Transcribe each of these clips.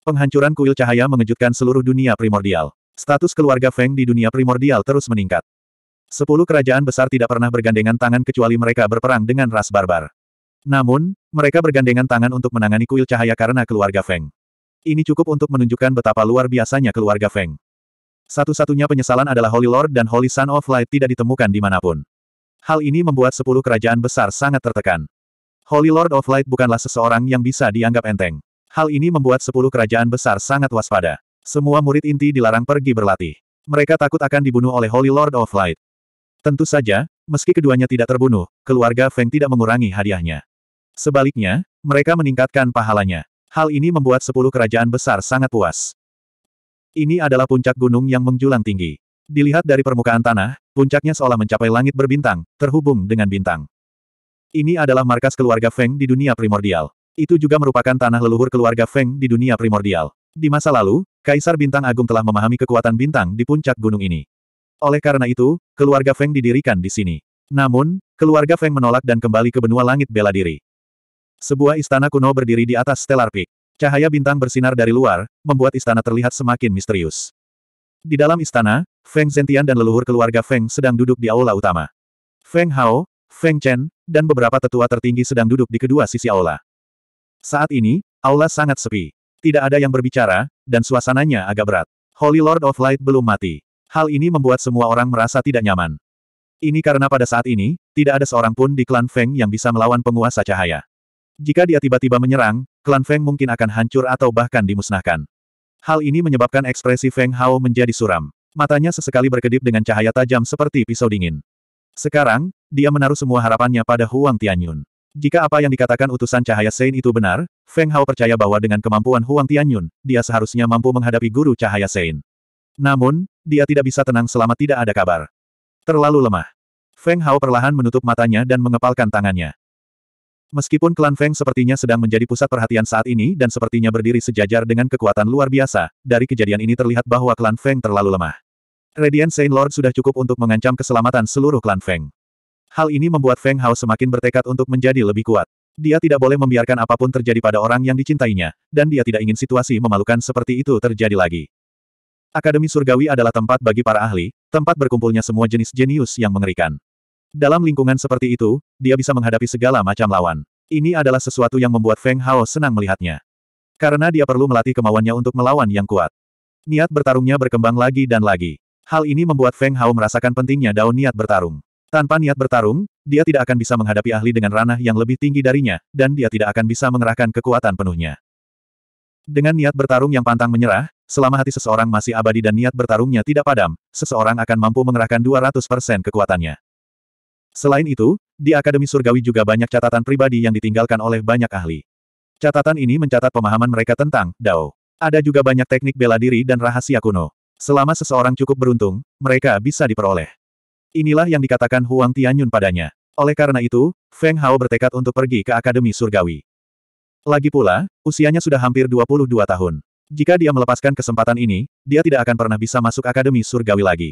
Penghancuran kuil cahaya mengejutkan seluruh dunia primordial. Status keluarga Feng di dunia primordial terus meningkat. Sepuluh kerajaan besar tidak pernah bergandengan tangan kecuali mereka berperang dengan ras barbar. Namun, mereka bergandengan tangan untuk menangani kuil cahaya karena keluarga Feng. Ini cukup untuk menunjukkan betapa luar biasanya keluarga Feng. Satu-satunya penyesalan adalah Holy Lord dan Holy Son of Light tidak ditemukan di manapun. Hal ini membuat sepuluh kerajaan besar sangat tertekan. Holy Lord of Light bukanlah seseorang yang bisa dianggap enteng. Hal ini membuat sepuluh kerajaan besar sangat waspada. Semua murid inti dilarang pergi berlatih. Mereka takut akan dibunuh oleh Holy Lord of Light. Tentu saja, meski keduanya tidak terbunuh, keluarga Feng tidak mengurangi hadiahnya. Sebaliknya, mereka meningkatkan pahalanya. Hal ini membuat sepuluh kerajaan besar sangat puas. Ini adalah puncak gunung yang menjulang tinggi. Dilihat dari permukaan tanah, puncaknya seolah mencapai langit berbintang, terhubung dengan bintang. Ini adalah markas keluarga Feng di dunia primordial. Itu juga merupakan tanah leluhur keluarga Feng di dunia primordial. Di masa lalu, Kaisar Bintang Agung telah memahami kekuatan bintang di puncak gunung ini. Oleh karena itu, keluarga Feng didirikan di sini. Namun, keluarga Feng menolak dan kembali ke benua langit bela diri. Sebuah istana kuno berdiri di atas Stellar Peak. Cahaya bintang bersinar dari luar, membuat istana terlihat semakin misterius. Di dalam istana, Feng Zentian dan leluhur keluarga Feng sedang duduk di aula utama. Feng Hao, Feng Chen, dan beberapa tetua tertinggi sedang duduk di kedua sisi aula. Saat ini, aula sangat sepi. Tidak ada yang berbicara, dan suasananya agak berat. Holy Lord of Light belum mati. Hal ini membuat semua orang merasa tidak nyaman. Ini karena pada saat ini, tidak ada seorang pun di klan Feng yang bisa melawan penguasa cahaya. Jika dia tiba-tiba menyerang, klan Feng mungkin akan hancur atau bahkan dimusnahkan. Hal ini menyebabkan ekspresi Feng Hao menjadi suram. Matanya sesekali berkedip dengan cahaya tajam seperti pisau dingin. Sekarang, dia menaruh semua harapannya pada Huang Tianyun. Jika apa yang dikatakan utusan cahaya Sein itu benar, Feng Hao percaya bahwa dengan kemampuan Huang Tianyun, dia seharusnya mampu menghadapi guru cahaya Sein. Namun, dia tidak bisa tenang selama tidak ada kabar. Terlalu lemah. Feng Hao perlahan menutup matanya dan mengepalkan tangannya. Meskipun klan Feng sepertinya sedang menjadi pusat perhatian saat ini dan sepertinya berdiri sejajar dengan kekuatan luar biasa, dari kejadian ini terlihat bahwa klan Feng terlalu lemah. Radiant Saint Lord sudah cukup untuk mengancam keselamatan seluruh klan Feng. Hal ini membuat Feng Hao semakin bertekad untuk menjadi lebih kuat. Dia tidak boleh membiarkan apapun terjadi pada orang yang dicintainya, dan dia tidak ingin situasi memalukan seperti itu terjadi lagi. Akademi Surgawi adalah tempat bagi para ahli, tempat berkumpulnya semua jenis jenius yang mengerikan. Dalam lingkungan seperti itu, dia bisa menghadapi segala macam lawan. Ini adalah sesuatu yang membuat Feng Hao senang melihatnya. Karena dia perlu melatih kemauannya untuk melawan yang kuat. Niat bertarungnya berkembang lagi dan lagi. Hal ini membuat Feng Hao merasakan pentingnya daun niat bertarung. Tanpa niat bertarung, dia tidak akan bisa menghadapi ahli dengan ranah yang lebih tinggi darinya, dan dia tidak akan bisa mengerahkan kekuatan penuhnya. Dengan niat bertarung yang pantang menyerah, selama hati seseorang masih abadi dan niat bertarungnya tidak padam, seseorang akan mampu mengerahkan 200% kekuatannya. Selain itu, di Akademi Surgawi juga banyak catatan pribadi yang ditinggalkan oleh banyak ahli. Catatan ini mencatat pemahaman mereka tentang Dao. Ada juga banyak teknik bela diri dan rahasia kuno. Selama seseorang cukup beruntung, mereka bisa diperoleh. Inilah yang dikatakan Huang Tianyun padanya. Oleh karena itu, Feng Hao bertekad untuk pergi ke Akademi Surgawi. Lagi pula, usianya sudah hampir 22 tahun. Jika dia melepaskan kesempatan ini, dia tidak akan pernah bisa masuk Akademi Surgawi lagi.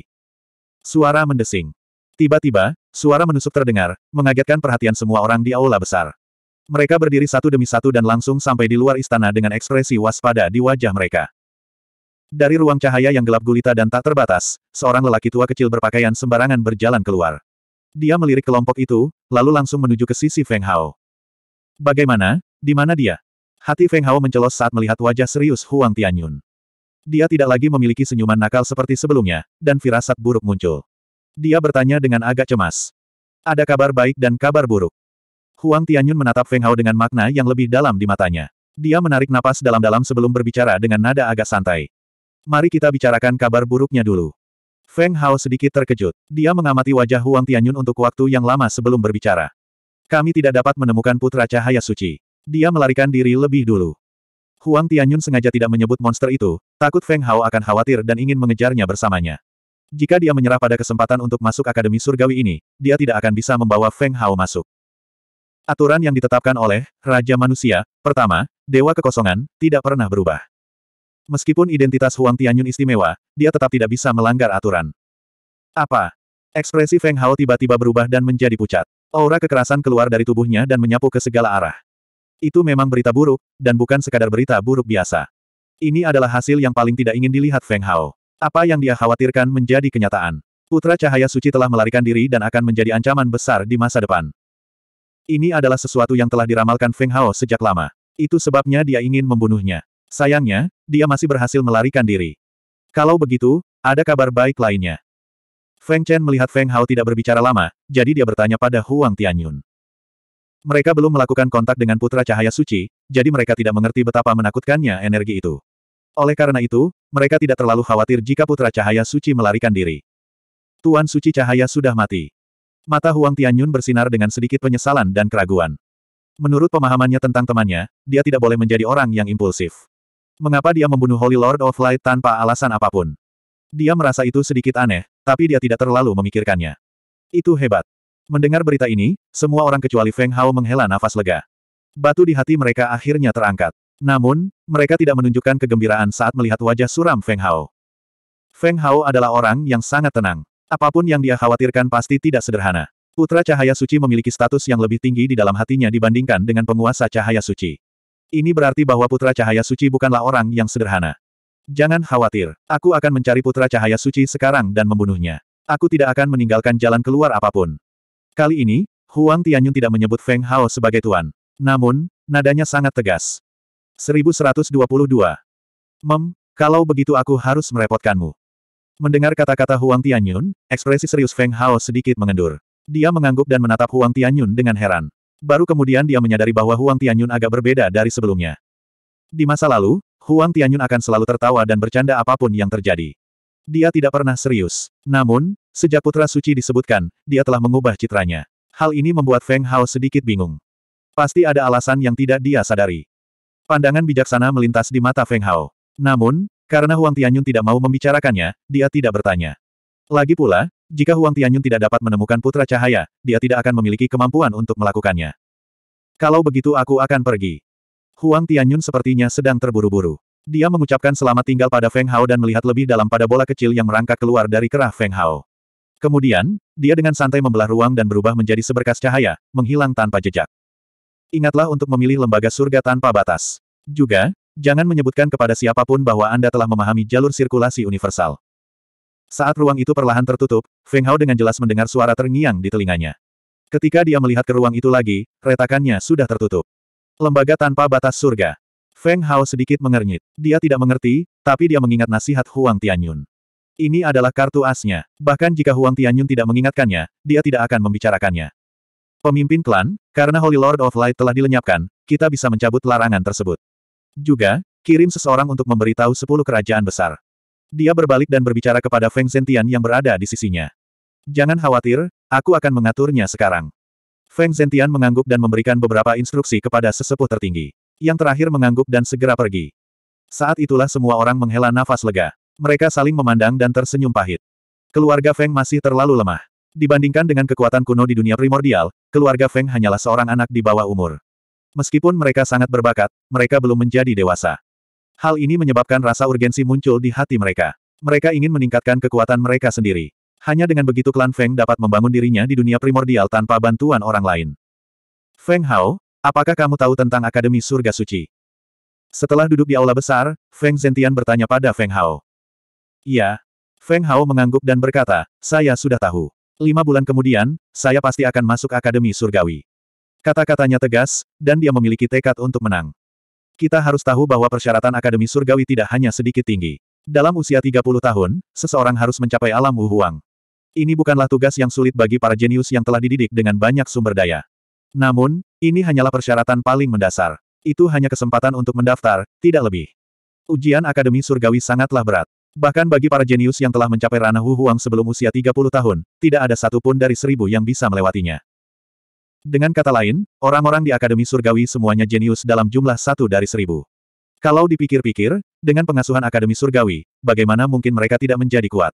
Suara mendesing. Tiba-tiba, suara menusuk terdengar, mengagetkan perhatian semua orang di aula besar. Mereka berdiri satu demi satu dan langsung sampai di luar istana dengan ekspresi waspada di wajah mereka. Dari ruang cahaya yang gelap gulita dan tak terbatas, seorang lelaki tua kecil berpakaian sembarangan berjalan keluar. Dia melirik kelompok itu, lalu langsung menuju ke sisi Feng Hao. Bagaimana? Di mana dia? Hati Feng Hao mencelos saat melihat wajah serius Huang Tianyun. Dia tidak lagi memiliki senyuman nakal seperti sebelumnya, dan firasat buruk muncul. Dia bertanya dengan agak cemas. Ada kabar baik dan kabar buruk. Huang Tianyun menatap Feng Hao dengan makna yang lebih dalam di matanya. Dia menarik napas dalam-dalam sebelum berbicara dengan nada agak santai. Mari kita bicarakan kabar buruknya dulu. Feng Hao sedikit terkejut. Dia mengamati wajah Huang Tianyun untuk waktu yang lama sebelum berbicara. Kami tidak dapat menemukan putra cahaya suci. Dia melarikan diri lebih dulu. Huang Tianyun sengaja tidak menyebut monster itu, takut Feng Hao akan khawatir dan ingin mengejarnya bersamanya. Jika dia menyerah pada kesempatan untuk masuk Akademi Surgawi ini, dia tidak akan bisa membawa Feng Hao masuk. Aturan yang ditetapkan oleh Raja Manusia, pertama, Dewa Kekosongan, tidak pernah berubah. Meskipun identitas Huang Tianyun istimewa, dia tetap tidak bisa melanggar aturan. Apa? Ekspresi Feng Hao tiba-tiba berubah dan menjadi pucat. Aura kekerasan keluar dari tubuhnya dan menyapu ke segala arah. Itu memang berita buruk, dan bukan sekadar berita buruk biasa. Ini adalah hasil yang paling tidak ingin dilihat Feng Hao. Apa yang dia khawatirkan menjadi kenyataan. Putra Cahaya Suci telah melarikan diri dan akan menjadi ancaman besar di masa depan. Ini adalah sesuatu yang telah diramalkan Feng Hao sejak lama. Itu sebabnya dia ingin membunuhnya. Sayangnya, dia masih berhasil melarikan diri. Kalau begitu, ada kabar baik lainnya. Feng Chen melihat Feng Hao tidak berbicara lama, jadi dia bertanya pada Huang Tianyun. Mereka belum melakukan kontak dengan Putra Cahaya Suci, jadi mereka tidak mengerti betapa menakutkannya energi itu. Oleh karena itu, mereka tidak terlalu khawatir jika Putra Cahaya Suci melarikan diri. Tuan Suci Cahaya sudah mati. Mata Huang Tianyun bersinar dengan sedikit penyesalan dan keraguan. Menurut pemahamannya tentang temannya, dia tidak boleh menjadi orang yang impulsif. Mengapa dia membunuh Holy Lord of Light tanpa alasan apapun? Dia merasa itu sedikit aneh, tapi dia tidak terlalu memikirkannya. Itu hebat. Mendengar berita ini, semua orang kecuali Feng Hao menghela nafas lega. Batu di hati mereka akhirnya terangkat. Namun, mereka tidak menunjukkan kegembiraan saat melihat wajah suram Feng Hao. Feng Hao adalah orang yang sangat tenang. Apapun yang dia khawatirkan pasti tidak sederhana. Putra Cahaya Suci memiliki status yang lebih tinggi di dalam hatinya dibandingkan dengan penguasa Cahaya Suci. Ini berarti bahwa Putra Cahaya Suci bukanlah orang yang sederhana. Jangan khawatir, aku akan mencari Putra Cahaya Suci sekarang dan membunuhnya. Aku tidak akan meninggalkan jalan keluar apapun. Kali ini, Huang Tianyun tidak menyebut Feng Hao sebagai tuan. Namun, nadanya sangat tegas. 1122. Mem, kalau begitu aku harus merepotkanmu. Mendengar kata-kata Huang Tianyun, ekspresi serius Feng Hao sedikit mengendur. Dia mengangguk dan menatap Huang Tianyun dengan heran. Baru kemudian dia menyadari bahwa Huang Tianyun agak berbeda dari sebelumnya. Di masa lalu, Huang Tianyun akan selalu tertawa dan bercanda apapun yang terjadi. Dia tidak pernah serius. Namun, sejak Putra Suci disebutkan, dia telah mengubah citranya. Hal ini membuat Feng Hao sedikit bingung. Pasti ada alasan yang tidak dia sadari. Pandangan bijaksana melintas di mata Feng Hao. Namun, karena Huang Tianyun tidak mau membicarakannya, dia tidak bertanya. Lagi pula, jika Huang Tianyun tidak dapat menemukan putra cahaya, dia tidak akan memiliki kemampuan untuk melakukannya. Kalau begitu aku akan pergi. Huang Tianyun sepertinya sedang terburu-buru. Dia mengucapkan selamat tinggal pada Feng Hao dan melihat lebih dalam pada bola kecil yang merangkak keluar dari kerah Feng Hao. Kemudian, dia dengan santai membelah ruang dan berubah menjadi seberkas cahaya, menghilang tanpa jejak. Ingatlah untuk memilih lembaga surga tanpa batas. Juga, jangan menyebutkan kepada siapapun bahwa Anda telah memahami jalur sirkulasi universal. Saat ruang itu perlahan tertutup, Feng Hao dengan jelas mendengar suara terngiang di telinganya. Ketika dia melihat ke ruang itu lagi, retakannya sudah tertutup. Lembaga tanpa batas surga. Feng Hao sedikit mengernyit. Dia tidak mengerti, tapi dia mengingat nasihat Huang Tianyun. Ini adalah kartu asnya. Bahkan jika Huang Tianyun tidak mengingatkannya, dia tidak akan membicarakannya. Pemimpin klan, karena Holy Lord of Light telah dilenyapkan, kita bisa mencabut larangan tersebut. Juga, kirim seseorang untuk memberitahu sepuluh kerajaan besar. Dia berbalik dan berbicara kepada Feng Zentian yang berada di sisinya. Jangan khawatir, aku akan mengaturnya sekarang. Feng Zentian mengangguk dan memberikan beberapa instruksi kepada sesepuh tertinggi. Yang terakhir mengangguk dan segera pergi. Saat itulah semua orang menghela nafas lega. Mereka saling memandang dan tersenyum pahit. Keluarga Feng masih terlalu lemah. Dibandingkan dengan kekuatan kuno di dunia primordial, keluarga Feng hanyalah seorang anak di bawah umur. Meskipun mereka sangat berbakat, mereka belum menjadi dewasa. Hal ini menyebabkan rasa urgensi muncul di hati mereka. Mereka ingin meningkatkan kekuatan mereka sendiri. Hanya dengan begitu klan Feng dapat membangun dirinya di dunia primordial tanpa bantuan orang lain. Feng Hao, apakah kamu tahu tentang Akademi Surga Suci? Setelah duduk di aula besar, Feng Zentian bertanya pada Feng Hao. Iya. Feng Hao mengangguk dan berkata, saya sudah tahu. Lima bulan kemudian, saya pasti akan masuk Akademi Surgawi. Kata-katanya tegas, dan dia memiliki tekad untuk menang. Kita harus tahu bahwa persyaratan Akademi Surgawi tidak hanya sedikit tinggi. Dalam usia 30 tahun, seseorang harus mencapai alam Wuhuang. Ini bukanlah tugas yang sulit bagi para jenius yang telah dididik dengan banyak sumber daya. Namun, ini hanyalah persyaratan paling mendasar. Itu hanya kesempatan untuk mendaftar, tidak lebih. Ujian Akademi Surgawi sangatlah berat. Bahkan bagi para jenius yang telah mencapai ranah Wuhuang sebelum usia 30 tahun, tidak ada satupun dari seribu yang bisa melewatinya. Dengan kata lain, orang-orang di Akademi Surgawi semuanya jenius dalam jumlah satu dari seribu. Kalau dipikir-pikir, dengan pengasuhan Akademi Surgawi, bagaimana mungkin mereka tidak menjadi kuat?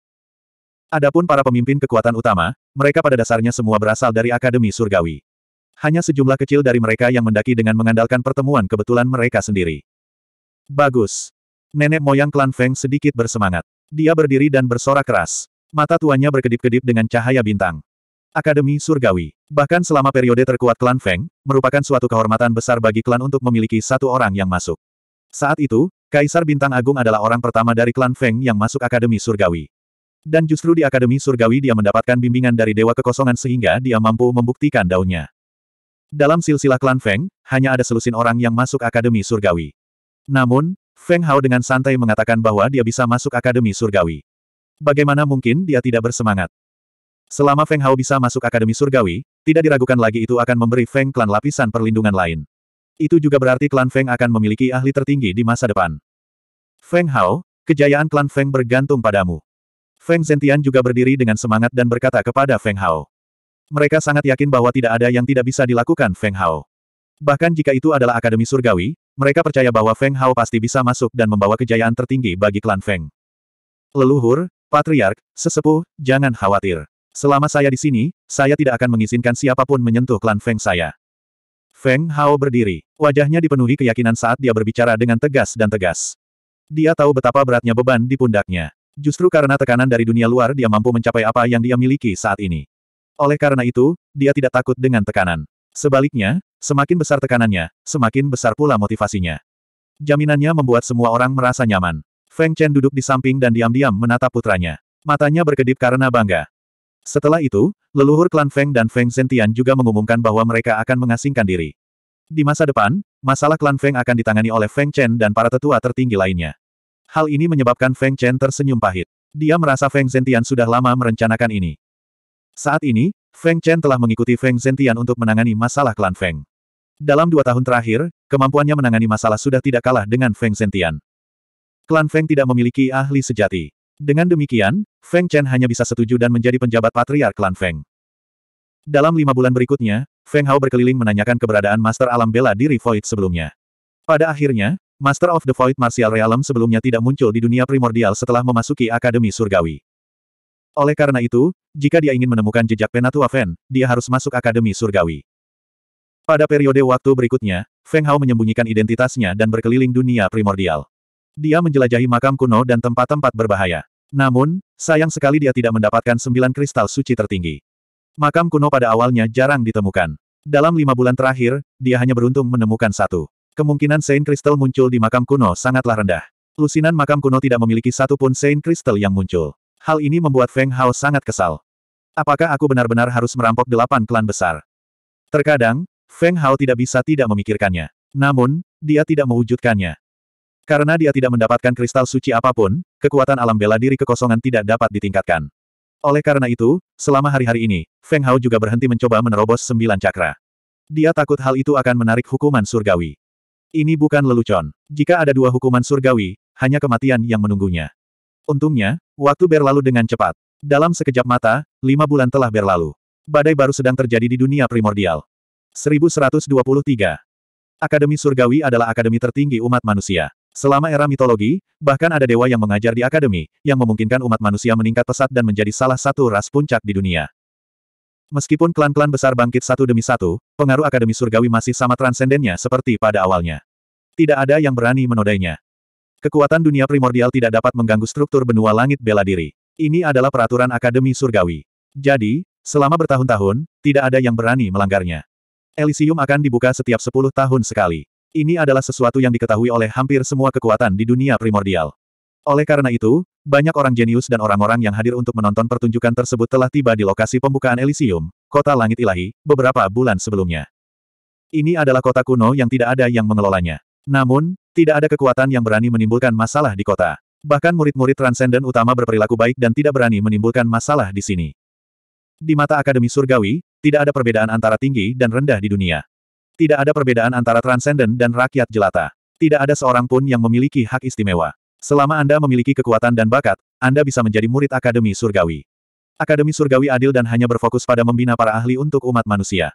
Adapun para pemimpin kekuatan utama, mereka pada dasarnya semua berasal dari Akademi Surgawi. Hanya sejumlah kecil dari mereka yang mendaki dengan mengandalkan pertemuan kebetulan mereka sendiri. Bagus. Nenek moyang klan Feng sedikit bersemangat. Dia berdiri dan bersorak keras. Mata tuanya berkedip-kedip dengan cahaya bintang. Akademi Surgawi. Bahkan selama periode terkuat klan Feng, merupakan suatu kehormatan besar bagi klan untuk memiliki satu orang yang masuk. Saat itu, Kaisar Bintang Agung adalah orang pertama dari klan Feng yang masuk Akademi Surgawi. Dan justru di Akademi Surgawi dia mendapatkan bimbingan dari Dewa Kekosongan sehingga dia mampu membuktikan daunnya. Dalam silsilah klan Feng, hanya ada selusin orang yang masuk Akademi Surgawi. Namun, Feng Hao dengan santai mengatakan bahwa dia bisa masuk Akademi Surgawi. Bagaimana mungkin dia tidak bersemangat? Selama Feng Hao bisa masuk Akademi Surgawi, tidak diragukan lagi itu akan memberi Feng klan lapisan perlindungan lain. Itu juga berarti klan Feng akan memiliki ahli tertinggi di masa depan. Feng Hao, kejayaan klan Feng bergantung padamu. Feng Zentian juga berdiri dengan semangat dan berkata kepada Feng Hao. Mereka sangat yakin bahwa tidak ada yang tidak bisa dilakukan Feng Hao. Bahkan jika itu adalah Akademi Surgawi, mereka percaya bahwa Feng Hao pasti bisa masuk dan membawa kejayaan tertinggi bagi klan Feng. Leluhur, Patriark, Sesepuh, jangan khawatir. Selama saya di sini, saya tidak akan mengizinkan siapapun menyentuh klan Feng saya. Feng Hao berdiri. Wajahnya dipenuhi keyakinan saat dia berbicara dengan tegas dan tegas. Dia tahu betapa beratnya beban di pundaknya. Justru karena tekanan dari dunia luar dia mampu mencapai apa yang dia miliki saat ini. Oleh karena itu, dia tidak takut dengan tekanan. Sebaliknya, semakin besar tekanannya, semakin besar pula motivasinya. Jaminannya membuat semua orang merasa nyaman. Feng Chen duduk di samping dan diam-diam menatap putranya. Matanya berkedip karena bangga. Setelah itu, leluhur klan Feng dan Feng Zentian juga mengumumkan bahwa mereka akan mengasingkan diri. Di masa depan, masalah klan Feng akan ditangani oleh Feng Chen dan para tetua tertinggi lainnya. Hal ini menyebabkan Feng Chen tersenyum pahit. Dia merasa Feng Zentian sudah lama merencanakan ini. Saat ini, Feng Chen telah mengikuti Feng Zentian untuk menangani masalah klan Feng. Dalam dua tahun terakhir, kemampuannya menangani masalah sudah tidak kalah dengan Feng Zentian. Klan Feng tidak memiliki ahli sejati. Dengan demikian, Feng Chen hanya bisa setuju dan menjadi penjabat patriark klan Feng. Dalam lima bulan berikutnya, Feng Hao berkeliling menanyakan keberadaan Master Alam Bela Diri Void sebelumnya. Pada akhirnya, Master of the Void Martial Realm sebelumnya tidak muncul di dunia primordial setelah memasuki Akademi Surgawi. Oleh karena itu, jika dia ingin menemukan jejak Penatua Fen, dia harus masuk Akademi Surgawi. Pada periode waktu berikutnya, Feng Hao menyembunyikan identitasnya dan berkeliling dunia primordial. Dia menjelajahi makam kuno dan tempat-tempat berbahaya. Namun, sayang sekali dia tidak mendapatkan sembilan kristal suci tertinggi. Makam kuno pada awalnya jarang ditemukan. Dalam lima bulan terakhir, dia hanya beruntung menemukan satu. Kemungkinan Saint Crystal muncul di makam kuno sangatlah rendah. Lusinan makam kuno tidak memiliki satu pun Saint Crystal yang muncul. Hal ini membuat Feng Hao sangat kesal. Apakah aku benar-benar harus merampok delapan klan besar? Terkadang, Feng Hao tidak bisa tidak memikirkannya. Namun, dia tidak mewujudkannya. Karena dia tidak mendapatkan kristal suci apapun, kekuatan alam bela diri kekosongan tidak dapat ditingkatkan. Oleh karena itu, selama hari-hari ini, Feng Hao juga berhenti mencoba menerobos sembilan cakra. Dia takut hal itu akan menarik hukuman surgawi. Ini bukan lelucon. Jika ada dua hukuman surgawi, hanya kematian yang menunggunya. Untungnya, waktu berlalu dengan cepat. Dalam sekejap mata, lima bulan telah berlalu. Badai baru sedang terjadi di dunia primordial. 1123. Akademi Surgawi adalah akademi tertinggi umat manusia. Selama era mitologi, bahkan ada dewa yang mengajar di akademi, yang memungkinkan umat manusia meningkat pesat dan menjadi salah satu ras puncak di dunia. Meskipun klan-klan besar bangkit satu demi satu, pengaruh akademi surgawi masih sama transendennya seperti pada awalnya. Tidak ada yang berani menodainya. Kekuatan dunia primordial tidak dapat mengganggu struktur benua langit bela diri. Ini adalah peraturan akademi surgawi. Jadi, selama bertahun-tahun, tidak ada yang berani melanggarnya. Elysium akan dibuka setiap 10 tahun sekali. Ini adalah sesuatu yang diketahui oleh hampir semua kekuatan di dunia primordial. Oleh karena itu, banyak orang jenius dan orang-orang yang hadir untuk menonton pertunjukan tersebut telah tiba di lokasi pembukaan Elysium, kota langit ilahi, beberapa bulan sebelumnya. Ini adalah kota kuno yang tidak ada yang mengelolanya. Namun, tidak ada kekuatan yang berani menimbulkan masalah di kota. Bahkan murid-murid transenden utama berperilaku baik dan tidak berani menimbulkan masalah di sini. Di mata Akademi Surgawi, tidak ada perbedaan antara tinggi dan rendah di dunia. Tidak ada perbedaan antara transenden dan rakyat jelata. Tidak ada seorang pun yang memiliki hak istimewa. Selama Anda memiliki kekuatan dan bakat, Anda bisa menjadi murid Akademi Surgawi. Akademi Surgawi adil dan hanya berfokus pada membina para ahli untuk umat manusia.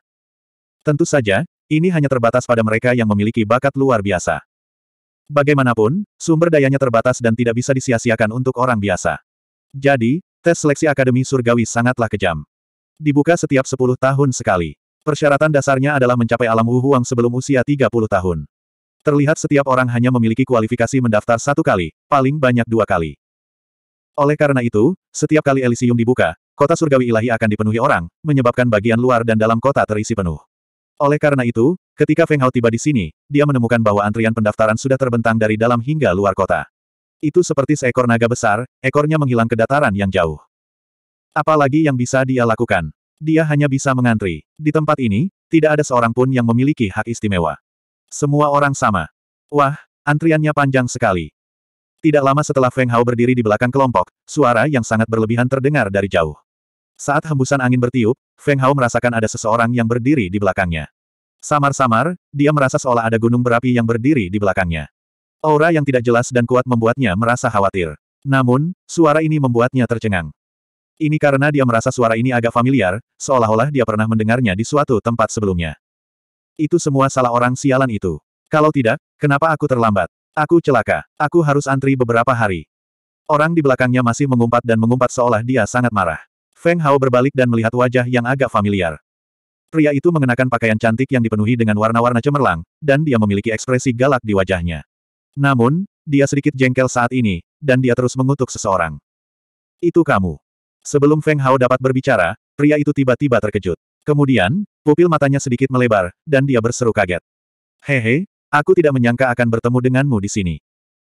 Tentu saja, ini hanya terbatas pada mereka yang memiliki bakat luar biasa. Bagaimanapun, sumber dayanya terbatas dan tidak bisa disia-siakan untuk orang biasa. Jadi, tes seleksi Akademi Surgawi sangatlah kejam. Dibuka setiap 10 tahun sekali. Persyaratan dasarnya adalah mencapai alam Wuhuang sebelum usia 30 tahun. Terlihat setiap orang hanya memiliki kualifikasi mendaftar satu kali, paling banyak dua kali. Oleh karena itu, setiap kali Elysium dibuka, kota surgawi ilahi akan dipenuhi orang, menyebabkan bagian luar dan dalam kota terisi penuh. Oleh karena itu, ketika Feng Hao tiba di sini, dia menemukan bahwa antrian pendaftaran sudah terbentang dari dalam hingga luar kota. Itu seperti seekor naga besar, ekornya menghilang ke dataran yang jauh. Apalagi yang bisa dia lakukan? Dia hanya bisa mengantri. Di tempat ini, tidak ada seorang pun yang memiliki hak istimewa. Semua orang sama. Wah, antriannya panjang sekali. Tidak lama setelah Feng Hao berdiri di belakang kelompok, suara yang sangat berlebihan terdengar dari jauh. Saat hembusan angin bertiup, Feng Hao merasakan ada seseorang yang berdiri di belakangnya. Samar-samar, dia merasa seolah ada gunung berapi yang berdiri di belakangnya. Aura yang tidak jelas dan kuat membuatnya merasa khawatir. Namun, suara ini membuatnya tercengang. Ini karena dia merasa suara ini agak familiar, seolah-olah dia pernah mendengarnya di suatu tempat sebelumnya. Itu semua salah orang sialan itu. Kalau tidak, kenapa aku terlambat? Aku celaka. Aku harus antri beberapa hari. Orang di belakangnya masih mengumpat dan mengumpat seolah dia sangat marah. Feng Hao berbalik dan melihat wajah yang agak familiar. Pria itu mengenakan pakaian cantik yang dipenuhi dengan warna-warna cemerlang, dan dia memiliki ekspresi galak di wajahnya. Namun, dia sedikit jengkel saat ini, dan dia terus mengutuk seseorang. Itu kamu. Sebelum Feng Hao dapat berbicara, pria itu tiba-tiba terkejut. Kemudian, pupil matanya sedikit melebar, dan dia berseru kaget. Hehe, aku tidak menyangka akan bertemu denganmu di sini.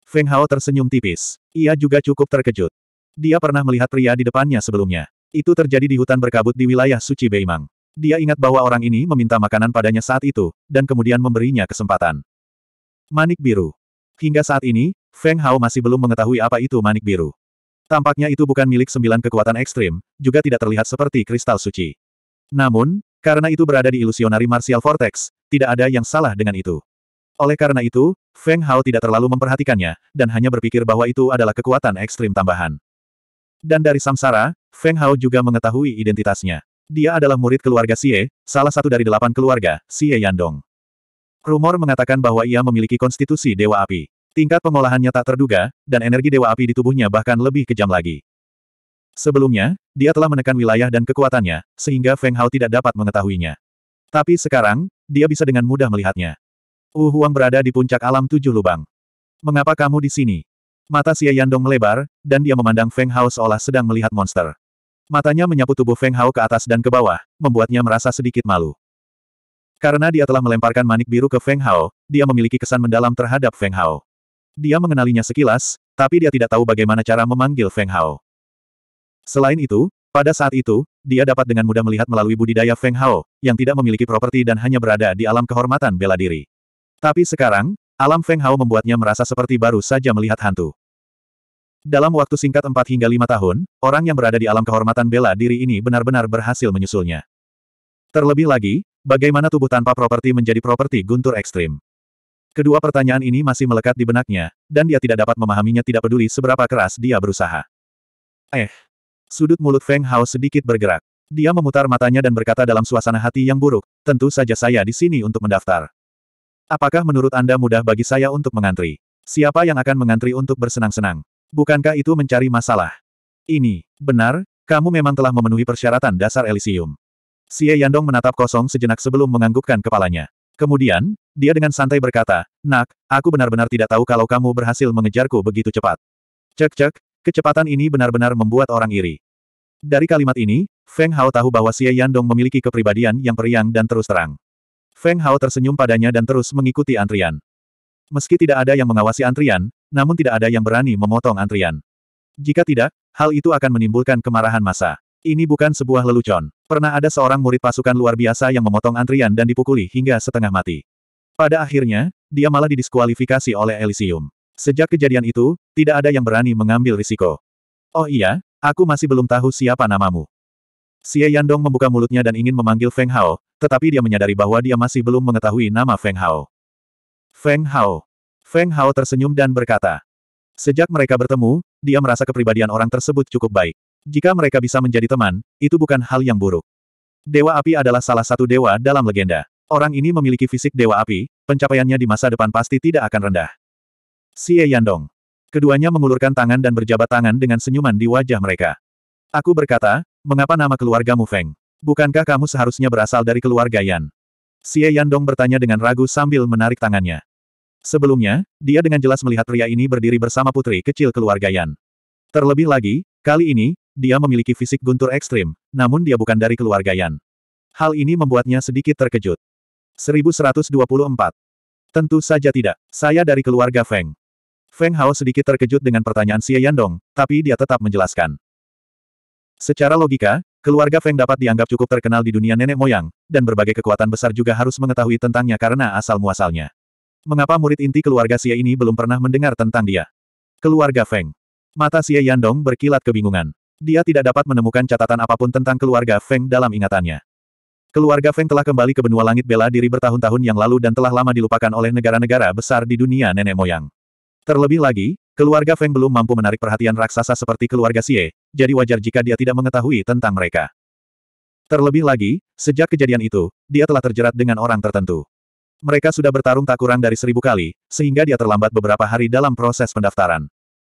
Feng Hao tersenyum tipis. Ia juga cukup terkejut. Dia pernah melihat pria di depannya sebelumnya. Itu terjadi di hutan berkabut di wilayah Suci Beimang. Dia ingat bahwa orang ini meminta makanan padanya saat itu, dan kemudian memberinya kesempatan. Manik biru. Hingga saat ini, Feng Hao masih belum mengetahui apa itu manik biru. Tampaknya itu bukan milik sembilan kekuatan ekstrim, juga tidak terlihat seperti kristal suci. Namun, karena itu berada di ilusionari Martial Vortex, tidak ada yang salah dengan itu. Oleh karena itu, Feng Hao tidak terlalu memperhatikannya, dan hanya berpikir bahwa itu adalah kekuatan ekstrim tambahan. Dan dari Samsara, Feng Hao juga mengetahui identitasnya. Dia adalah murid keluarga Xie, salah satu dari delapan keluarga, Xie Yandong. Rumor mengatakan bahwa ia memiliki konstitusi Dewa Api. Tingkat pengolahannya tak terduga, dan energi Dewa Api di tubuhnya bahkan lebih kejam lagi. Sebelumnya, dia telah menekan wilayah dan kekuatannya, sehingga Feng Hao tidak dapat mengetahuinya. Tapi sekarang, dia bisa dengan mudah melihatnya. Wu Huang berada di puncak alam tujuh lubang. Mengapa kamu di sini? Mata Xie Yandong melebar, dan dia memandang Feng Hao seolah sedang melihat monster. Matanya menyapu tubuh Feng Hao ke atas dan ke bawah, membuatnya merasa sedikit malu. Karena dia telah melemparkan manik biru ke Feng Hao, dia memiliki kesan mendalam terhadap Feng Hao. Dia mengenalinya sekilas, tapi dia tidak tahu bagaimana cara memanggil Feng Hao. Selain itu, pada saat itu, dia dapat dengan mudah melihat melalui budidaya Feng Hao, yang tidak memiliki properti dan hanya berada di alam kehormatan bela diri. Tapi sekarang, alam Feng Hao membuatnya merasa seperti baru saja melihat hantu. Dalam waktu singkat 4 hingga 5 tahun, orang yang berada di alam kehormatan bela diri ini benar-benar berhasil menyusulnya. Terlebih lagi, bagaimana tubuh tanpa properti menjadi properti guntur ekstrim. Kedua pertanyaan ini masih melekat di benaknya, dan dia tidak dapat memahaminya tidak peduli seberapa keras dia berusaha. Eh. Sudut mulut Feng Hao sedikit bergerak. Dia memutar matanya dan berkata dalam suasana hati yang buruk, tentu saja saya di sini untuk mendaftar. Apakah menurut Anda mudah bagi saya untuk mengantri? Siapa yang akan mengantri untuk bersenang-senang? Bukankah itu mencari masalah? Ini, benar, kamu memang telah memenuhi persyaratan dasar Elysium. Xie Yandong menatap kosong sejenak sebelum menganggukkan kepalanya. Kemudian, dia dengan santai berkata, Nak, aku benar-benar tidak tahu kalau kamu berhasil mengejarku begitu cepat. Cek-cek, kecepatan ini benar-benar membuat orang iri. Dari kalimat ini, Feng Hao tahu bahwa Xie Yandong memiliki kepribadian yang periang dan terus terang. Feng Hao tersenyum padanya dan terus mengikuti antrian. Meski tidak ada yang mengawasi antrian, namun tidak ada yang berani memotong antrian. Jika tidak, hal itu akan menimbulkan kemarahan massa. Ini bukan sebuah lelucon. Pernah ada seorang murid pasukan luar biasa yang memotong antrian dan dipukuli hingga setengah mati. Pada akhirnya, dia malah didiskualifikasi oleh Elysium. Sejak kejadian itu, tidak ada yang berani mengambil risiko. Oh iya, aku masih belum tahu siapa namamu. Xie Yandong membuka mulutnya dan ingin memanggil Feng Hao, tetapi dia menyadari bahwa dia masih belum mengetahui nama Feng Hao. Feng Hao. Feng Hao tersenyum dan berkata. Sejak mereka bertemu, dia merasa kepribadian orang tersebut cukup baik. Jika mereka bisa menjadi teman, itu bukan hal yang buruk. Dewa api adalah salah satu dewa dalam legenda. Orang ini memiliki fisik dewa api, pencapaiannya di masa depan pasti tidak akan rendah. Xie Yandong. Keduanya mengulurkan tangan dan berjabat tangan dengan senyuman di wajah mereka. Aku berkata, mengapa nama keluargamu Feng? Bukankah kamu seharusnya berasal dari keluarga Yan? Xie Yandong bertanya dengan ragu sambil menarik tangannya. Sebelumnya, dia dengan jelas melihat pria ini berdiri bersama putri kecil keluarga Yan. Terlebih lagi, kali ini, dia memiliki fisik guntur ekstrim, namun dia bukan dari keluarga Yan. Hal ini membuatnya sedikit terkejut. 1124. Tentu saja tidak. Saya dari keluarga Feng. Feng Hao sedikit terkejut dengan pertanyaan Xie Yandong, tapi dia tetap menjelaskan. Secara logika, keluarga Feng dapat dianggap cukup terkenal di dunia nenek moyang, dan berbagai kekuatan besar juga harus mengetahui tentangnya karena asal-muasalnya. Mengapa murid inti keluarga Xie ini belum pernah mendengar tentang dia? Keluarga Feng. Mata Xie Yandong berkilat kebingungan. Dia tidak dapat menemukan catatan apapun tentang keluarga Feng dalam ingatannya. Keluarga Feng telah kembali ke benua langit bela diri bertahun-tahun yang lalu dan telah lama dilupakan oleh negara-negara besar di dunia nenek moyang. Terlebih lagi, keluarga Feng belum mampu menarik perhatian raksasa seperti keluarga Xie, jadi wajar jika dia tidak mengetahui tentang mereka. Terlebih lagi, sejak kejadian itu, dia telah terjerat dengan orang tertentu. Mereka sudah bertarung tak kurang dari seribu kali, sehingga dia terlambat beberapa hari dalam proses pendaftaran.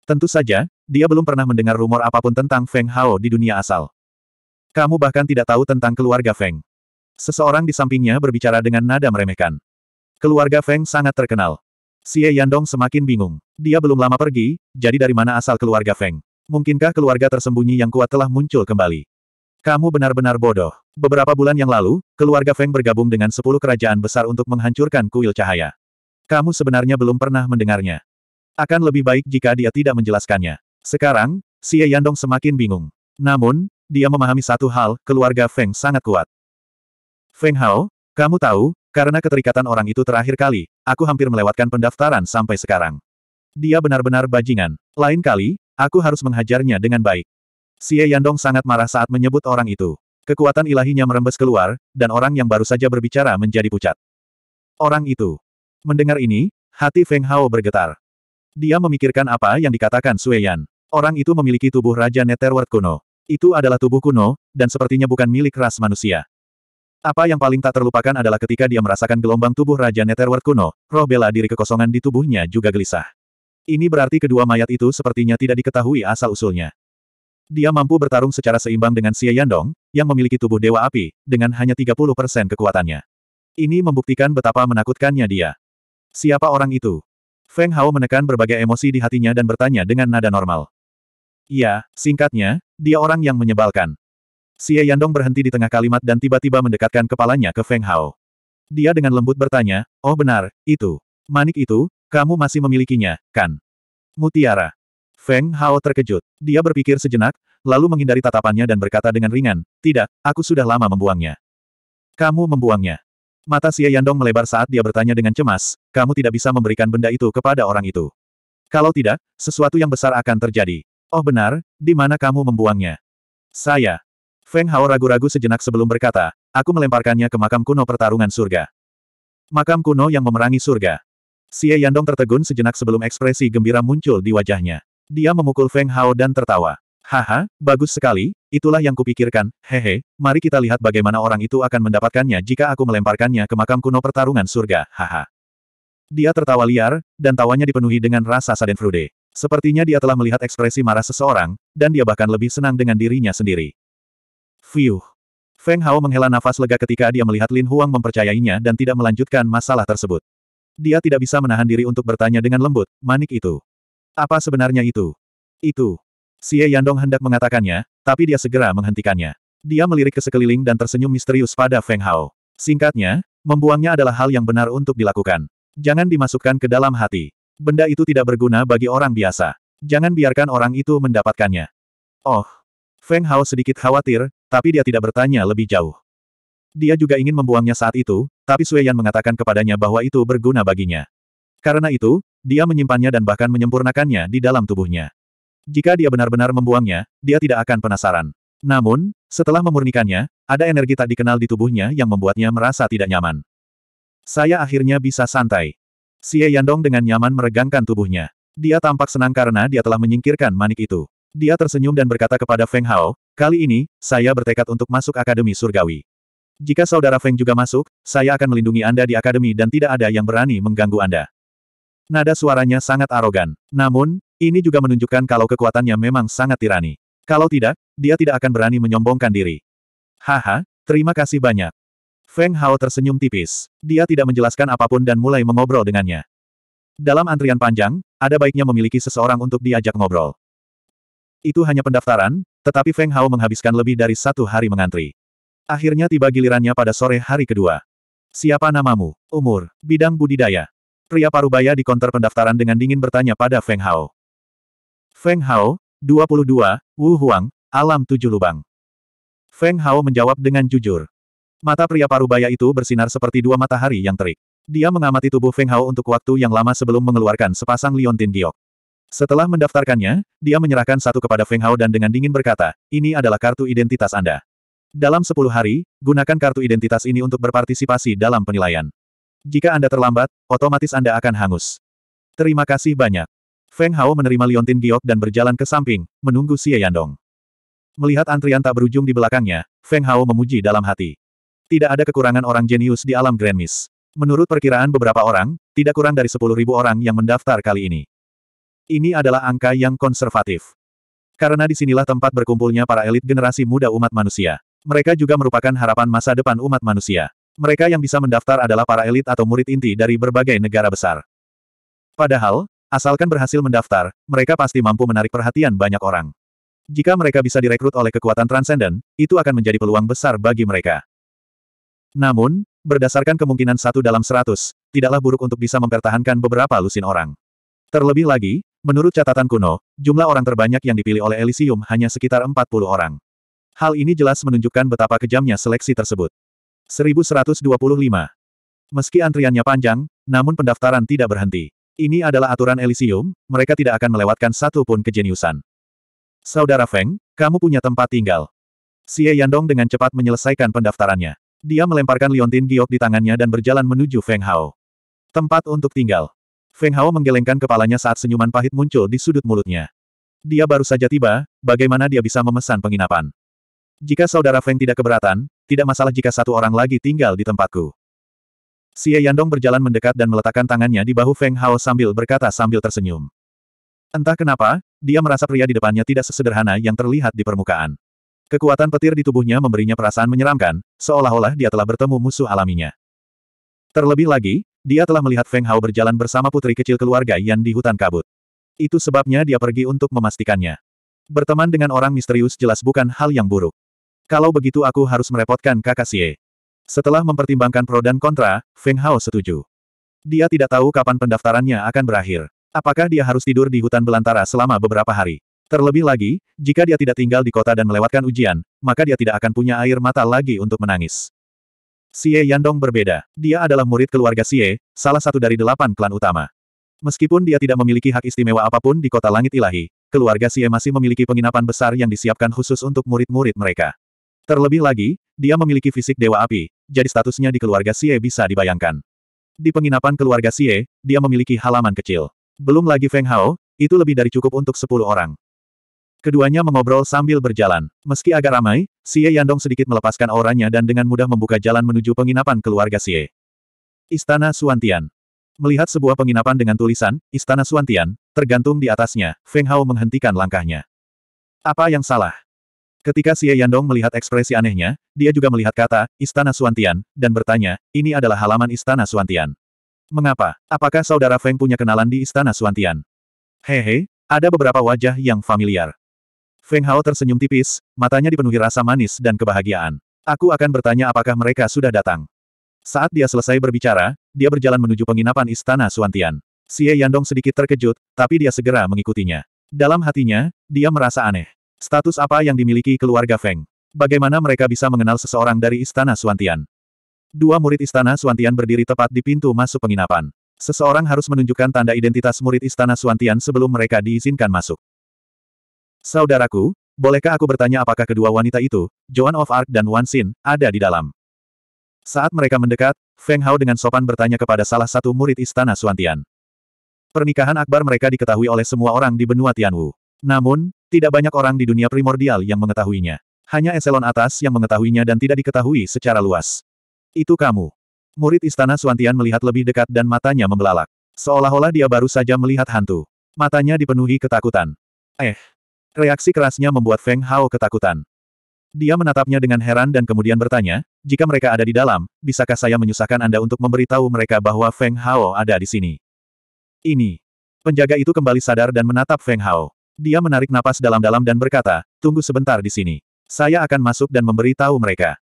Tentu saja, dia belum pernah mendengar rumor apapun tentang Feng Hao di dunia asal. Kamu bahkan tidak tahu tentang keluarga Feng. Seseorang di sampingnya berbicara dengan nada meremehkan. Keluarga Feng sangat terkenal. Xie Yandong semakin bingung. Dia belum lama pergi, jadi dari mana asal keluarga Feng? Mungkinkah keluarga tersembunyi yang kuat telah muncul kembali? Kamu benar-benar bodoh. Beberapa bulan yang lalu, keluarga Feng bergabung dengan sepuluh kerajaan besar untuk menghancurkan kuil cahaya. Kamu sebenarnya belum pernah mendengarnya. Akan lebih baik jika dia tidak menjelaskannya. Sekarang, Xie Yandong semakin bingung. Namun, dia memahami satu hal, keluarga Feng sangat kuat. Feng Hao, kamu tahu, karena keterikatan orang itu terakhir kali, aku hampir melewatkan pendaftaran sampai sekarang. Dia benar-benar bajingan. Lain kali, aku harus menghajarnya dengan baik. Xie Yandong sangat marah saat menyebut orang itu. Kekuatan ilahinya merembes keluar, dan orang yang baru saja berbicara menjadi pucat. Orang itu. Mendengar ini, hati Feng Hao bergetar. Dia memikirkan apa yang dikatakan Sue Yan. Orang itu memiliki tubuh Raja Netherworld kuno. Itu adalah tubuh kuno, dan sepertinya bukan milik ras manusia. Apa yang paling tak terlupakan adalah ketika dia merasakan gelombang tubuh Raja Netherworld kuno, roh bela diri kekosongan di tubuhnya juga gelisah. Ini berarti kedua mayat itu sepertinya tidak diketahui asal-usulnya. Dia mampu bertarung secara seimbang dengan Xie Yandong, yang memiliki tubuh Dewa Api, dengan hanya 30% kekuatannya. Ini membuktikan betapa menakutkannya dia. Siapa orang itu? Feng Hao menekan berbagai emosi di hatinya dan bertanya dengan nada normal. Ya, singkatnya, dia orang yang menyebalkan. Xie Yandong berhenti di tengah kalimat dan tiba-tiba mendekatkan kepalanya ke Feng Hao. Dia dengan lembut bertanya, oh benar, itu. Manik itu, kamu masih memilikinya, kan? Mutiara. Feng Hao terkejut. Dia berpikir sejenak, lalu menghindari tatapannya dan berkata dengan ringan, tidak, aku sudah lama membuangnya. Kamu membuangnya. Mata Xie Yandong melebar saat dia bertanya dengan cemas, kamu tidak bisa memberikan benda itu kepada orang itu. Kalau tidak, sesuatu yang besar akan terjadi. Oh benar, di mana kamu membuangnya? Saya, Feng Hao ragu-ragu sejenak sebelum berkata, aku melemparkannya ke makam kuno pertarungan surga. Makam kuno yang memerangi surga. Xie Yandong tertegun sejenak sebelum ekspresi gembira muncul di wajahnya. Dia memukul Feng Hao dan tertawa. Haha, bagus sekali, itulah yang kupikirkan, hehe, mari kita lihat bagaimana orang itu akan mendapatkannya jika aku melemparkannya ke makam kuno pertarungan surga, haha. Dia tertawa liar, dan tawanya dipenuhi dengan rasa sadenfrude. Sepertinya dia telah melihat ekspresi marah seseorang, dan dia bahkan lebih senang dengan dirinya sendiri. Fiuh. Feng Hao menghela nafas lega ketika dia melihat Lin Huang mempercayainya dan tidak melanjutkan masalah tersebut. Dia tidak bisa menahan diri untuk bertanya dengan lembut, manik itu. Apa sebenarnya itu? Itu. Xie Yandong hendak mengatakannya, tapi dia segera menghentikannya. Dia melirik ke sekeliling dan tersenyum misterius pada Feng Hao. Singkatnya, membuangnya adalah hal yang benar untuk dilakukan. Jangan dimasukkan ke dalam hati. Benda itu tidak berguna bagi orang biasa. Jangan biarkan orang itu mendapatkannya. Oh. Feng Hao sedikit khawatir, tapi dia tidak bertanya lebih jauh. Dia juga ingin membuangnya saat itu, tapi Sui Yan mengatakan kepadanya bahwa itu berguna baginya. Karena itu, dia menyimpannya dan bahkan menyempurnakannya di dalam tubuhnya. Jika dia benar-benar membuangnya, dia tidak akan penasaran. Namun, setelah memurnikannya, ada energi tak dikenal di tubuhnya yang membuatnya merasa tidak nyaman. Saya akhirnya bisa santai. Xie Yandong dengan nyaman meregangkan tubuhnya. Dia tampak senang karena dia telah menyingkirkan manik itu. Dia tersenyum dan berkata kepada Feng Hao, Kali ini, saya bertekad untuk masuk Akademi Surgawi. Jika saudara Feng juga masuk, saya akan melindungi Anda di akademi dan tidak ada yang berani mengganggu Anda. Nada suaranya sangat arogan. Namun, ini juga menunjukkan kalau kekuatannya memang sangat tirani. Kalau tidak, dia tidak akan berani menyombongkan diri. Haha, terima kasih banyak. Feng Hao tersenyum tipis. Dia tidak menjelaskan apapun dan mulai mengobrol dengannya. Dalam antrian panjang, ada baiknya memiliki seseorang untuk diajak ngobrol. Itu hanya pendaftaran, tetapi Feng Hao menghabiskan lebih dari satu hari mengantri. Akhirnya tiba gilirannya pada sore hari kedua. Siapa namamu? Umur? Bidang budidaya? Pria parubaya di konter pendaftaran dengan dingin bertanya pada Feng Hao. Feng Hao, 22, Wu Huang, alam tujuh lubang. Feng Hao menjawab dengan jujur. Mata pria parubaya itu bersinar seperti dua matahari yang terik. Dia mengamati tubuh Feng Hao untuk waktu yang lama sebelum mengeluarkan sepasang liontin giok. Setelah mendaftarkannya, dia menyerahkan satu kepada Feng Hao dan dengan dingin berkata, ini adalah kartu identitas Anda. Dalam 10 hari, gunakan kartu identitas ini untuk berpartisipasi dalam penilaian. Jika Anda terlambat, otomatis Anda akan hangus. Terima kasih banyak. Feng Hao menerima Liontin Giok dan berjalan ke samping, menunggu Xie Yandong. Melihat antrian tak berujung di belakangnya, Feng Hao memuji dalam hati. Tidak ada kekurangan orang jenius di alam Grand Miss. Menurut perkiraan beberapa orang, tidak kurang dari 10.000 orang yang mendaftar kali ini. Ini adalah angka yang konservatif. Karena disinilah tempat berkumpulnya para elit generasi muda umat manusia. Mereka juga merupakan harapan masa depan umat manusia. Mereka yang bisa mendaftar adalah para elit atau murid inti dari berbagai negara besar. Padahal, asalkan berhasil mendaftar, mereka pasti mampu menarik perhatian banyak orang. Jika mereka bisa direkrut oleh kekuatan transenden, itu akan menjadi peluang besar bagi mereka. Namun, berdasarkan kemungkinan satu dalam seratus, tidaklah buruk untuk bisa mempertahankan beberapa lusin orang. Terlebih lagi, Menurut catatan kuno, jumlah orang terbanyak yang dipilih oleh Elysium hanya sekitar 40 orang. Hal ini jelas menunjukkan betapa kejamnya seleksi tersebut. 1125. Meski antriannya panjang, namun pendaftaran tidak berhenti. Ini adalah aturan Elysium, mereka tidak akan melewatkan satu pun kejeniusan. Saudara Feng, kamu punya tempat tinggal. Xie Yandong dengan cepat menyelesaikan pendaftarannya. Dia melemparkan liontin giok di tangannya dan berjalan menuju Feng Hao. Tempat untuk tinggal. Feng Hao menggelengkan kepalanya saat senyuman pahit muncul di sudut mulutnya. Dia baru saja tiba, bagaimana dia bisa memesan penginapan? Jika saudara Feng tidak keberatan, tidak masalah jika satu orang lagi tinggal di tempatku. Xie Yandong berjalan mendekat dan meletakkan tangannya di bahu Feng Hao sambil berkata sambil tersenyum. Entah kenapa, dia merasa pria di depannya tidak sesederhana yang terlihat di permukaan. Kekuatan petir di tubuhnya memberinya perasaan menyeramkan, seolah-olah dia telah bertemu musuh alaminya. Terlebih lagi, dia telah melihat Feng Hao berjalan bersama putri kecil keluarga Yan di hutan kabut. Itu sebabnya dia pergi untuk memastikannya. Berteman dengan orang misterius jelas bukan hal yang buruk. Kalau begitu aku harus merepotkan kakak Xie. Setelah mempertimbangkan pro dan kontra, Feng Hao setuju. Dia tidak tahu kapan pendaftarannya akan berakhir. Apakah dia harus tidur di hutan belantara selama beberapa hari? Terlebih lagi, jika dia tidak tinggal di kota dan melewatkan ujian, maka dia tidak akan punya air mata lagi untuk menangis. Xie Yandong berbeda. Dia adalah murid keluarga Xie, salah satu dari delapan klan utama. Meskipun dia tidak memiliki hak istimewa apapun di kota langit ilahi, keluarga Xie masih memiliki penginapan besar yang disiapkan khusus untuk murid-murid mereka. Terlebih lagi, dia memiliki fisik dewa api, jadi statusnya di keluarga Xie bisa dibayangkan. Di penginapan keluarga Xie, dia memiliki halaman kecil. Belum lagi Feng Hao, itu lebih dari cukup untuk sepuluh orang. Keduanya mengobrol sambil berjalan. Meski agak ramai, Xie Yandong sedikit melepaskan auranya dan dengan mudah membuka jalan menuju penginapan keluarga Xie. Istana Suantian Melihat sebuah penginapan dengan tulisan, Istana Suantian, tergantung di atasnya, Feng Hao menghentikan langkahnya. Apa yang salah? Ketika Xie Yandong melihat ekspresi anehnya, dia juga melihat kata, Istana Suantian, dan bertanya, ini adalah halaman Istana Suantian. Mengapa? Apakah saudara Feng punya kenalan di Istana Suantian? Hehe, ada beberapa wajah yang familiar. Feng Hao tersenyum tipis, matanya dipenuhi rasa manis dan kebahagiaan. Aku akan bertanya apakah mereka sudah datang. Saat dia selesai berbicara, dia berjalan menuju penginapan istana Suantian. Xie Yandong sedikit terkejut, tapi dia segera mengikutinya. Dalam hatinya, dia merasa aneh. Status apa yang dimiliki keluarga Feng? Bagaimana mereka bisa mengenal seseorang dari istana Suantian? Dua murid istana Suantian berdiri tepat di pintu masuk penginapan. Seseorang harus menunjukkan tanda identitas murid istana Suantian sebelum mereka diizinkan masuk. Saudaraku, bolehkah aku bertanya apakah kedua wanita itu, Joan of Arc dan Wan Xin, ada di dalam? Saat mereka mendekat, Feng Hao dengan sopan bertanya kepada salah satu murid istana Suantian. Pernikahan akbar mereka diketahui oleh semua orang di benua Tianwu. Namun, tidak banyak orang di dunia primordial yang mengetahuinya. Hanya eselon atas yang mengetahuinya dan tidak diketahui secara luas. Itu kamu. Murid istana Suantian melihat lebih dekat dan matanya membelalak. Seolah-olah dia baru saja melihat hantu. Matanya dipenuhi ketakutan. Eh, Reaksi kerasnya membuat Feng Hao ketakutan. Dia menatapnya dengan heran dan kemudian bertanya, jika mereka ada di dalam, bisakah saya menyusahkan Anda untuk memberitahu mereka bahwa Feng Hao ada di sini? Ini. Penjaga itu kembali sadar dan menatap Feng Hao. Dia menarik napas dalam-dalam dan berkata, tunggu sebentar di sini. Saya akan masuk dan memberitahu mereka.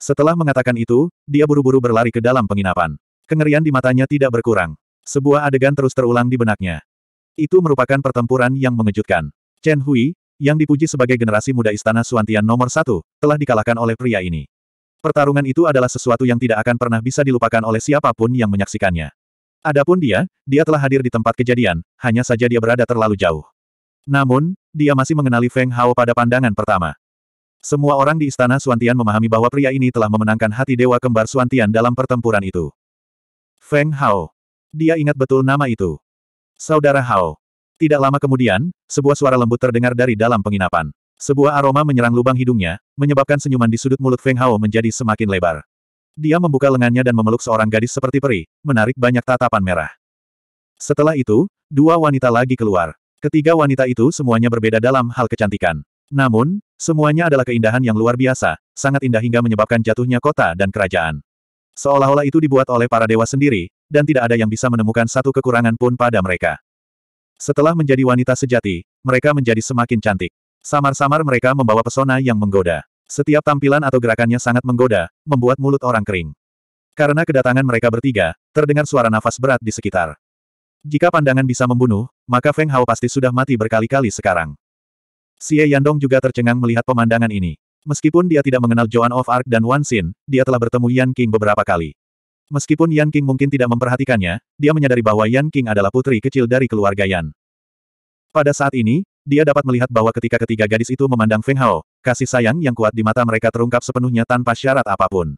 Setelah mengatakan itu, dia buru-buru berlari ke dalam penginapan. Kengerian di matanya tidak berkurang. Sebuah adegan terus terulang di benaknya. Itu merupakan pertempuran yang mengejutkan. Chen Hui, yang dipuji sebagai generasi muda istana Suantian nomor satu, telah dikalahkan oleh pria ini. Pertarungan itu adalah sesuatu yang tidak akan pernah bisa dilupakan oleh siapapun yang menyaksikannya. Adapun dia, dia telah hadir di tempat kejadian, hanya saja dia berada terlalu jauh. Namun, dia masih mengenali Feng Hao pada pandangan pertama. Semua orang di istana Suantian memahami bahwa pria ini telah memenangkan hati Dewa Kembar Suantian dalam pertempuran itu. Feng Hao. Dia ingat betul nama itu. Saudara Hao. Tidak lama kemudian, sebuah suara lembut terdengar dari dalam penginapan. Sebuah aroma menyerang lubang hidungnya, menyebabkan senyuman di sudut mulut Feng Hao menjadi semakin lebar. Dia membuka lengannya dan memeluk seorang gadis seperti peri, menarik banyak tatapan merah. Setelah itu, dua wanita lagi keluar. Ketiga wanita itu semuanya berbeda dalam hal kecantikan. Namun, semuanya adalah keindahan yang luar biasa, sangat indah hingga menyebabkan jatuhnya kota dan kerajaan. Seolah-olah itu dibuat oleh para dewa sendiri, dan tidak ada yang bisa menemukan satu kekurangan pun pada mereka. Setelah menjadi wanita sejati, mereka menjadi semakin cantik. Samar-samar mereka membawa pesona yang menggoda. Setiap tampilan atau gerakannya sangat menggoda, membuat mulut orang kering. Karena kedatangan mereka bertiga, terdengar suara nafas berat di sekitar. Jika pandangan bisa membunuh, maka Feng Hao pasti sudah mati berkali-kali sekarang. Xie Yandong juga tercengang melihat pemandangan ini. Meskipun dia tidak mengenal Joan of Arc dan Wan Xin, dia telah bertemu Yan King beberapa kali. Meskipun Yan King mungkin tidak memperhatikannya, dia menyadari bahwa Yan King adalah putri kecil dari keluarga Yan. Pada saat ini, dia dapat melihat bahwa ketika ketiga gadis itu memandang Feng Hao, kasih sayang yang kuat di mata mereka terungkap sepenuhnya tanpa syarat apapun.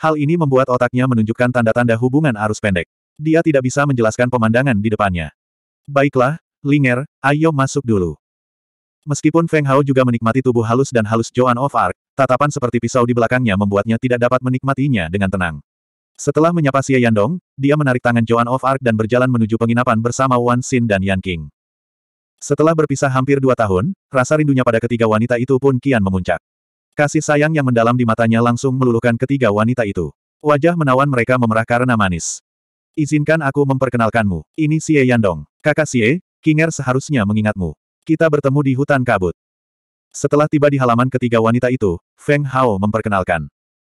Hal ini membuat otaknya menunjukkan tanda-tanda hubungan arus pendek. Dia tidak bisa menjelaskan pemandangan di depannya. Baiklah, Linger, ayo masuk dulu. Meskipun Feng Hao juga menikmati tubuh halus dan halus Joan of Arc, tatapan seperti pisau di belakangnya membuatnya tidak dapat menikmatinya dengan tenang. Setelah menyapa Xie Yandong, dia menarik tangan Joan of Arc dan berjalan menuju penginapan bersama Wan Xin dan Yan King. Setelah berpisah hampir dua tahun, rasa rindunya pada ketiga wanita itu pun kian memuncak. Kasih sayang yang mendalam di matanya langsung meluluhkan ketiga wanita itu. Wajah menawan mereka memerah karena manis. Izinkan aku memperkenalkanmu, ini Xie Yandong. Kakak Xie, Kinger seharusnya mengingatmu. Kita bertemu di hutan kabut. Setelah tiba di halaman ketiga wanita itu, Feng Hao memperkenalkan.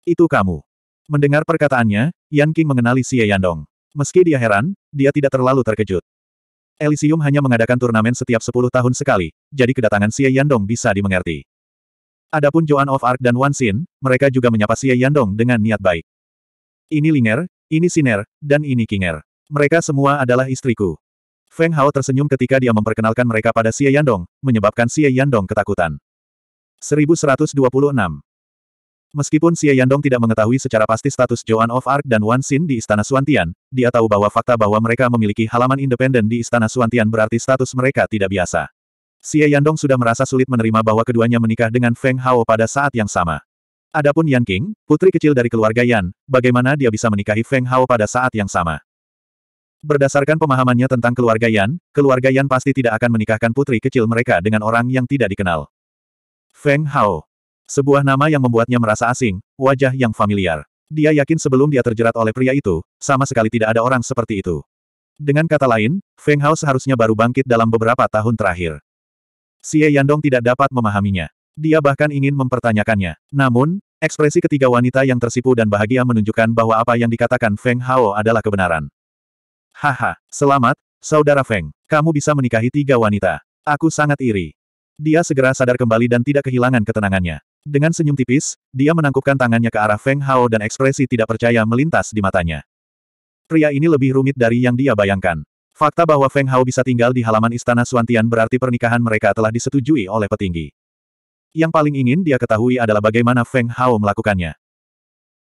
Itu kamu. Mendengar perkataannya, Yan King mengenali Xie Yandong. Meski dia heran, dia tidak terlalu terkejut. Elysium hanya mengadakan turnamen setiap 10 tahun sekali, jadi kedatangan Xie Yandong bisa dimengerti. Adapun Joan of Arc dan Wan Xin, mereka juga menyapa Xie Yandong dengan niat baik. Ini Linger, ini Siner, dan ini Kinger. Mereka semua adalah istriku. Feng Hao tersenyum ketika dia memperkenalkan mereka pada Xie Yandong, menyebabkan Xie Yandong ketakutan. 1126 Meskipun Xie Yandong tidak mengetahui secara pasti status Joan of Arc dan Wan Xin di Istana Suantian, dia tahu bahwa fakta bahwa mereka memiliki halaman independen di Istana Suantian berarti status mereka tidak biasa. Xie Yandong sudah merasa sulit menerima bahwa keduanya menikah dengan Feng Hao pada saat yang sama. Adapun Yan King, putri kecil dari keluarga Yan, bagaimana dia bisa menikahi Feng Hao pada saat yang sama? Berdasarkan pemahamannya tentang keluarga Yan, keluarga Yan pasti tidak akan menikahkan putri kecil mereka dengan orang yang tidak dikenal. Feng Hao sebuah nama yang membuatnya merasa asing, wajah yang familiar. Dia yakin sebelum dia terjerat oleh pria itu, sama sekali tidak ada orang seperti itu. Dengan kata lain, Feng Hao seharusnya baru bangkit dalam beberapa tahun terakhir. Xie Yandong tidak dapat memahaminya. Dia bahkan ingin mempertanyakannya. Namun, ekspresi ketiga wanita yang tersipu dan bahagia menunjukkan bahwa apa yang dikatakan Feng Hao adalah kebenaran. Haha, selamat, saudara Feng. Kamu bisa menikahi tiga wanita. Aku sangat iri. Dia segera sadar kembali dan tidak kehilangan ketenangannya. Dengan senyum tipis, dia menangkupkan tangannya ke arah Feng Hao dan ekspresi tidak percaya melintas di matanya. Pria ini lebih rumit dari yang dia bayangkan. Fakta bahwa Feng Hao bisa tinggal di halaman istana Suantian berarti pernikahan mereka telah disetujui oleh petinggi. Yang paling ingin dia ketahui adalah bagaimana Feng Hao melakukannya.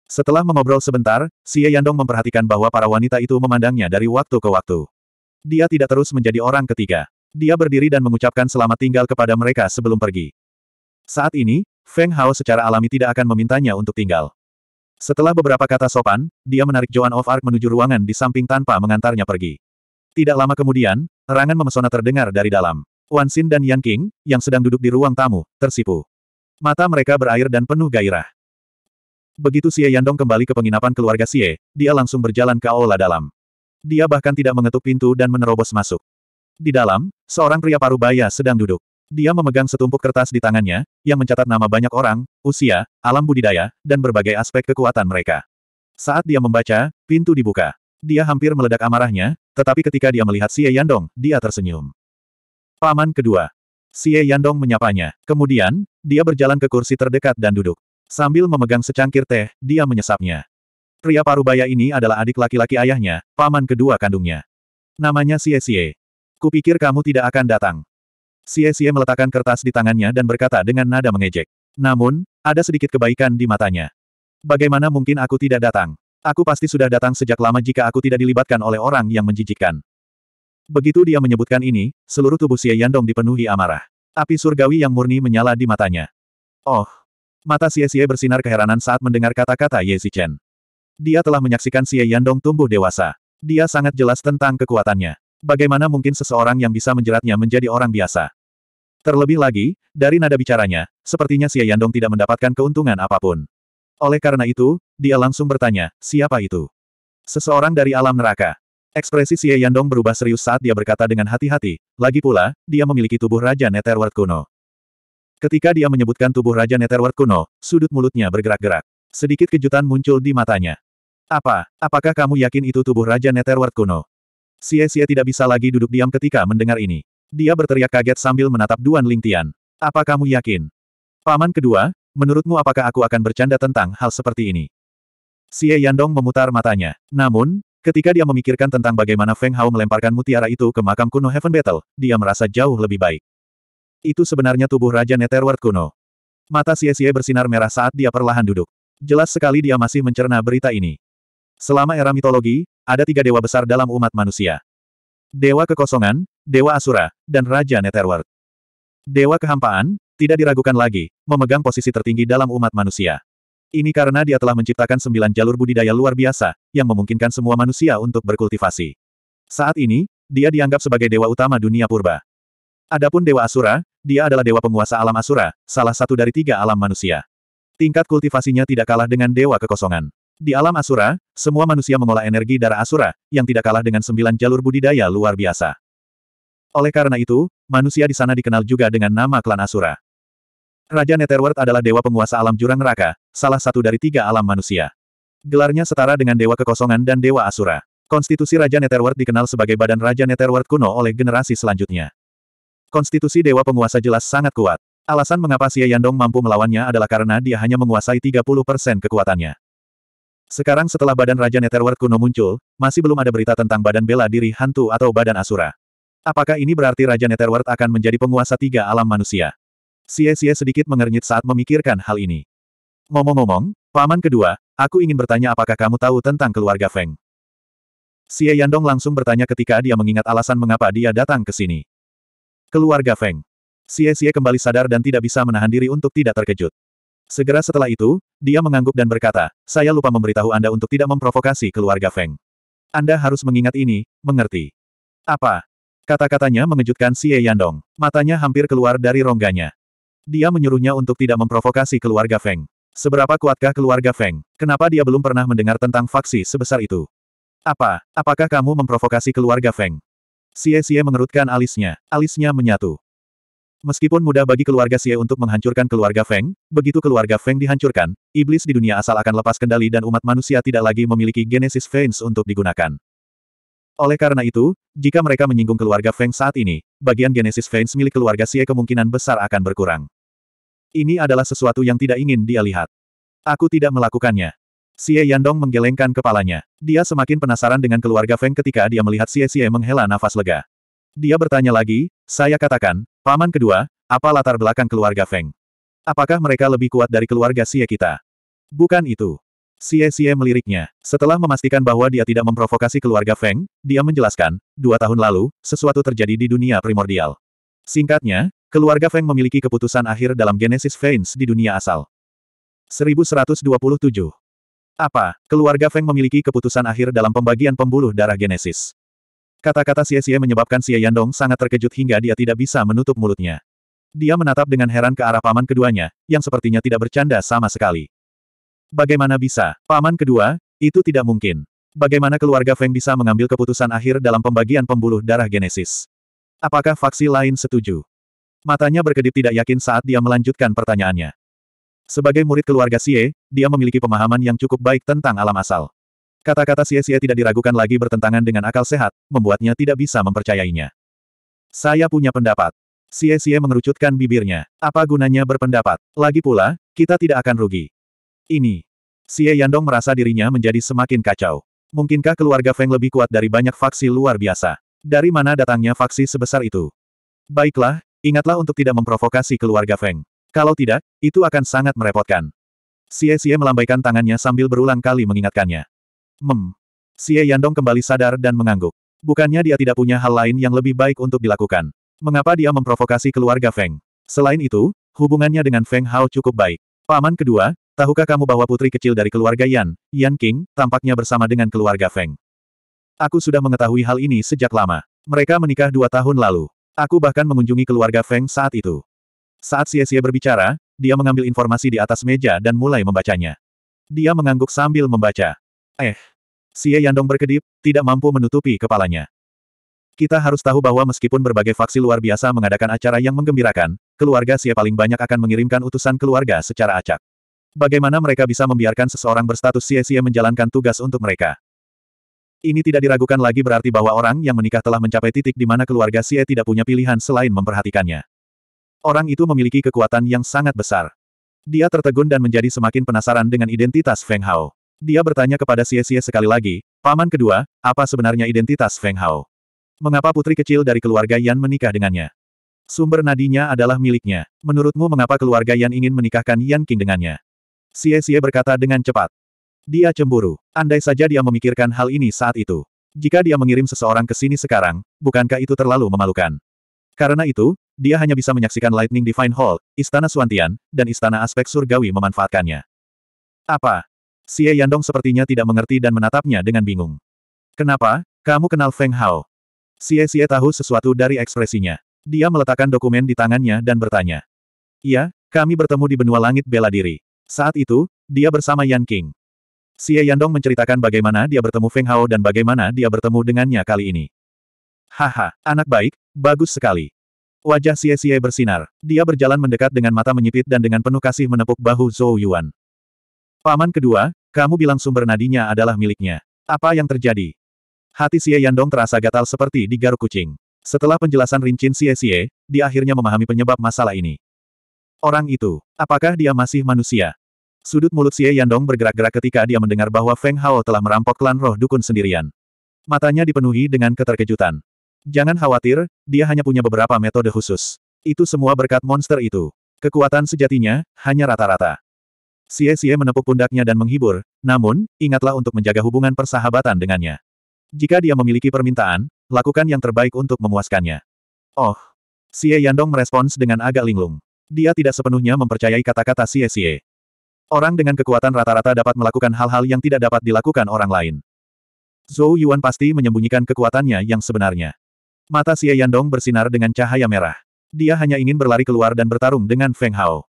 Setelah mengobrol sebentar, Xie Yandong memperhatikan bahwa para wanita itu memandangnya dari waktu ke waktu. Dia tidak terus menjadi orang ketiga. Dia berdiri dan mengucapkan selamat tinggal kepada mereka sebelum pergi. Saat ini, Feng Hao secara alami tidak akan memintanya untuk tinggal. Setelah beberapa kata sopan, dia menarik Joan of Arc menuju ruangan di samping tanpa mengantarnya pergi. Tidak lama kemudian, rangan memesona terdengar dari dalam. Wan Xin dan Yan King, yang sedang duduk di ruang tamu, tersipu. Mata mereka berair dan penuh gairah. Begitu Xie Yandong kembali ke penginapan keluarga Xie, dia langsung berjalan ke aula dalam. Dia bahkan tidak mengetuk pintu dan menerobos masuk. Di dalam, seorang pria paruh baya sedang duduk. Dia memegang setumpuk kertas di tangannya, yang mencatat nama banyak orang, usia, alam budidaya, dan berbagai aspek kekuatan mereka. Saat dia membaca, pintu dibuka. Dia hampir meledak amarahnya, tetapi ketika dia melihat Xie Yandong, dia tersenyum. Paman kedua. Xie Yandong menyapanya. Kemudian, dia berjalan ke kursi terdekat dan duduk. Sambil memegang secangkir teh, dia menyesapnya. Pria parubaya ini adalah adik laki-laki ayahnya, paman kedua kandungnya. Namanya Xie Xie. Kupikir kamu tidak akan datang. Xie Xie meletakkan kertas di tangannya dan berkata dengan nada mengejek. Namun, ada sedikit kebaikan di matanya. Bagaimana mungkin aku tidak datang? Aku pasti sudah datang sejak lama jika aku tidak dilibatkan oleh orang yang menjijikkan. Begitu dia menyebutkan ini, seluruh tubuh Xie Yandong dipenuhi amarah. Api surgawi yang murni menyala di matanya. Oh! Mata Xie Xie bersinar keheranan saat mendengar kata-kata Ye Zichen. Dia telah menyaksikan Xie Yandong tumbuh dewasa. Dia sangat jelas tentang kekuatannya. Bagaimana mungkin seseorang yang bisa menjeratnya menjadi orang biasa? Terlebih lagi, dari nada bicaranya, sepertinya Xie Yandong tidak mendapatkan keuntungan apapun. Oleh karena itu, dia langsung bertanya, siapa itu? Seseorang dari alam neraka. Ekspresi Xie Yandong berubah serius saat dia berkata dengan hati-hati, lagi pula, dia memiliki tubuh Raja Netherworld kuno. Ketika dia menyebutkan tubuh Raja Netherworld kuno, sudut mulutnya bergerak-gerak. Sedikit kejutan muncul di matanya. Apa, apakah kamu yakin itu tubuh Raja Netherworld kuno? Xie Xie tidak bisa lagi duduk diam ketika mendengar ini. Dia berteriak kaget sambil menatap Duan Lingtian. Apa kamu yakin? Paman kedua, menurutmu apakah aku akan bercanda tentang hal seperti ini? Xie Yandong memutar matanya. Namun, ketika dia memikirkan tentang bagaimana Feng Hao melemparkan mutiara itu ke makam kuno Heaven Battle, dia merasa jauh lebih baik. Itu sebenarnya tubuh Raja Netherworld kuno. Mata Xie Xie bersinar merah saat dia perlahan duduk. Jelas sekali dia masih mencerna berita ini. Selama era mitologi, ada tiga dewa besar dalam umat manusia. Dewa kekosongan, Dewa Asura, dan Raja Netherworld. Dewa Kehampaan, tidak diragukan lagi, memegang posisi tertinggi dalam umat manusia. Ini karena dia telah menciptakan sembilan jalur budidaya luar biasa, yang memungkinkan semua manusia untuk berkultivasi. Saat ini, dia dianggap sebagai dewa utama dunia purba. Adapun Dewa Asura, dia adalah dewa penguasa alam Asura, salah satu dari tiga alam manusia. Tingkat kultivasinya tidak kalah dengan dewa kekosongan. Di alam Asura, semua manusia mengolah energi darah Asura, yang tidak kalah dengan sembilan jalur budidaya luar biasa. Oleh karena itu, manusia di sana dikenal juga dengan nama klan Asura. Raja Netherworld adalah dewa penguasa alam jurang neraka, salah satu dari tiga alam manusia. Gelarnya setara dengan dewa kekosongan dan dewa Asura. Konstitusi Raja Netherworld dikenal sebagai badan Raja Netherworld kuno oleh generasi selanjutnya. Konstitusi Dewa Penguasa jelas sangat kuat. Alasan mengapa Xie Yandong mampu melawannya adalah karena dia hanya menguasai 30% kekuatannya. Sekarang setelah badan Raja Netherworld kuno muncul, masih belum ada berita tentang badan bela diri hantu atau badan asura. Apakah ini berarti Raja Netherworld akan menjadi penguasa tiga alam manusia? Xie-Xie sedikit mengernyit saat memikirkan hal ini. Ngomong-ngomong, paman kedua, aku ingin bertanya apakah kamu tahu tentang keluarga Feng? Xie Yandong langsung bertanya ketika dia mengingat alasan mengapa dia datang ke sini. Keluarga Feng. Xie-Xie kembali sadar dan tidak bisa menahan diri untuk tidak terkejut. Segera setelah itu, dia mengangguk dan berkata, saya lupa memberitahu Anda untuk tidak memprovokasi keluarga Feng. Anda harus mengingat ini, mengerti. Apa? Kata-katanya mengejutkan Xie Yandong. Matanya hampir keluar dari rongganya. Dia menyuruhnya untuk tidak memprovokasi keluarga Feng. Seberapa kuatkah keluarga Feng? Kenapa dia belum pernah mendengar tentang faksi sebesar itu? Apa? Apakah kamu memprovokasi keluarga Feng? Xie Xie mengerutkan alisnya. Alisnya menyatu. Meskipun mudah bagi keluarga Xie untuk menghancurkan keluarga Feng, begitu keluarga Feng dihancurkan, iblis di dunia asal akan lepas kendali dan umat manusia tidak lagi memiliki genesis veins untuk digunakan. Oleh karena itu, jika mereka menyinggung keluarga Feng saat ini, bagian genesis Feng milik keluarga Xie kemungkinan besar akan berkurang. Ini adalah sesuatu yang tidak ingin dia lihat. Aku tidak melakukannya. Xie Yandong menggelengkan kepalanya. Dia semakin penasaran dengan keluarga Feng ketika dia melihat Xie Xie menghela nafas lega. Dia bertanya lagi, saya katakan, paman kedua, apa latar belakang keluarga Feng? Apakah mereka lebih kuat dari keluarga Xie kita? Bukan itu. Xie Xie meliriknya. Setelah memastikan bahwa dia tidak memprovokasi keluarga Feng, dia menjelaskan, dua tahun lalu, sesuatu terjadi di dunia primordial. Singkatnya, keluarga Feng memiliki keputusan akhir dalam Genesis Veins di dunia asal. 1127. Apa, keluarga Feng memiliki keputusan akhir dalam pembagian pembuluh darah Genesis. Kata-kata Xie Xie menyebabkan Xie Yandong sangat terkejut hingga dia tidak bisa menutup mulutnya. Dia menatap dengan heran ke arah paman keduanya, yang sepertinya tidak bercanda sama sekali. Bagaimana bisa? Paman kedua, itu tidak mungkin. Bagaimana keluarga Feng bisa mengambil keputusan akhir dalam pembagian pembuluh darah genesis? Apakah faksi lain setuju? Matanya berkedip tidak yakin saat dia melanjutkan pertanyaannya. Sebagai murid keluarga Xie, dia memiliki pemahaman yang cukup baik tentang alam asal. Kata-kata Xie-Xie tidak diragukan lagi bertentangan dengan akal sehat, membuatnya tidak bisa mempercayainya. Saya punya pendapat. Xie-Xie mengerucutkan bibirnya. Apa gunanya berpendapat? Lagi pula, kita tidak akan rugi ini. Xie Yandong merasa dirinya menjadi semakin kacau. Mungkinkah keluarga Feng lebih kuat dari banyak faksi luar biasa? Dari mana datangnya faksi sebesar itu? Baiklah, ingatlah untuk tidak memprovokasi keluarga Feng. Kalau tidak, itu akan sangat merepotkan. Xie Xie melambaikan tangannya sambil berulang kali mengingatkannya. Mem. Xie Yandong kembali sadar dan mengangguk. Bukannya dia tidak punya hal lain yang lebih baik untuk dilakukan. Mengapa dia memprovokasi keluarga Feng? Selain itu, hubungannya dengan Feng Hao cukup baik. Paman kedua, Tahukah kamu bahwa putri kecil dari keluarga Yan, Yan King, tampaknya bersama dengan keluarga Feng? Aku sudah mengetahui hal ini sejak lama. Mereka menikah dua tahun lalu. Aku bahkan mengunjungi keluarga Feng saat itu. Saat Xie berbicara, dia mengambil informasi di atas meja dan mulai membacanya. Dia mengangguk sambil membaca. Eh. Xie Yandong berkedip, tidak mampu menutupi kepalanya. Kita harus tahu bahwa meskipun berbagai faksi luar biasa mengadakan acara yang menggembirakan, keluarga Xie paling banyak akan mengirimkan utusan keluarga secara acak. Bagaimana mereka bisa membiarkan seseorang berstatus sia-sia menjalankan tugas untuk mereka? Ini tidak diragukan lagi berarti bahwa orang yang menikah telah mencapai titik di mana keluarga Xie tidak punya pilihan selain memperhatikannya. Orang itu memiliki kekuatan yang sangat besar. Dia tertegun dan menjadi semakin penasaran dengan identitas Feng Hao. Dia bertanya kepada Xie Xie sekali lagi, Paman kedua, apa sebenarnya identitas Feng Hao? Mengapa putri kecil dari keluarga Yan menikah dengannya? Sumber nadinya adalah miliknya. Menurutmu mengapa keluarga Yan ingin menikahkan Yan King dengannya? Xie Xie berkata dengan cepat. Dia cemburu. Andai saja dia memikirkan hal ini saat itu. Jika dia mengirim seseorang ke sini sekarang, bukankah itu terlalu memalukan? Karena itu, dia hanya bisa menyaksikan Lightning Divine Hall, Istana Suantian, dan Istana Aspek Surgawi memanfaatkannya. Apa? Xie Yandong sepertinya tidak mengerti dan menatapnya dengan bingung. Kenapa, kamu kenal Feng Hao? Xie Xie tahu sesuatu dari ekspresinya. Dia meletakkan dokumen di tangannya dan bertanya. Iya, kami bertemu di benua langit bela diri. Saat itu, dia bersama Yan King. Xie Yandong menceritakan bagaimana dia bertemu Feng Hao dan bagaimana dia bertemu dengannya kali ini. Haha, anak baik, bagus sekali. Wajah Xie Xie bersinar. Dia berjalan mendekat dengan mata menyipit dan dengan penuh kasih menepuk bahu Zhou Yuan. Paman kedua, kamu bilang sumber nadinya adalah miliknya. Apa yang terjadi? Hati Xie Yandong terasa gatal seperti digaruk kucing. Setelah penjelasan rincin Xie Xie, dia akhirnya memahami penyebab masalah ini. Orang itu, apakah dia masih manusia? Sudut mulut Xie Yandong bergerak-gerak ketika dia mendengar bahwa Feng Hao telah merampok klan roh dukun sendirian. Matanya dipenuhi dengan keterkejutan. Jangan khawatir, dia hanya punya beberapa metode khusus. Itu semua berkat monster itu. Kekuatan sejatinya, hanya rata-rata. Xie Xie menepuk pundaknya dan menghibur, namun, ingatlah untuk menjaga hubungan persahabatan dengannya. Jika dia memiliki permintaan, lakukan yang terbaik untuk memuaskannya. Oh. Xie Yandong merespons dengan agak linglung. Dia tidak sepenuhnya mempercayai kata-kata Xie Orang dengan kekuatan rata-rata dapat melakukan hal-hal yang tidak dapat dilakukan orang lain. Zhou Yuan pasti menyembunyikan kekuatannya yang sebenarnya. Mata Xie Yandong bersinar dengan cahaya merah. Dia hanya ingin berlari keluar dan bertarung dengan Feng Hao.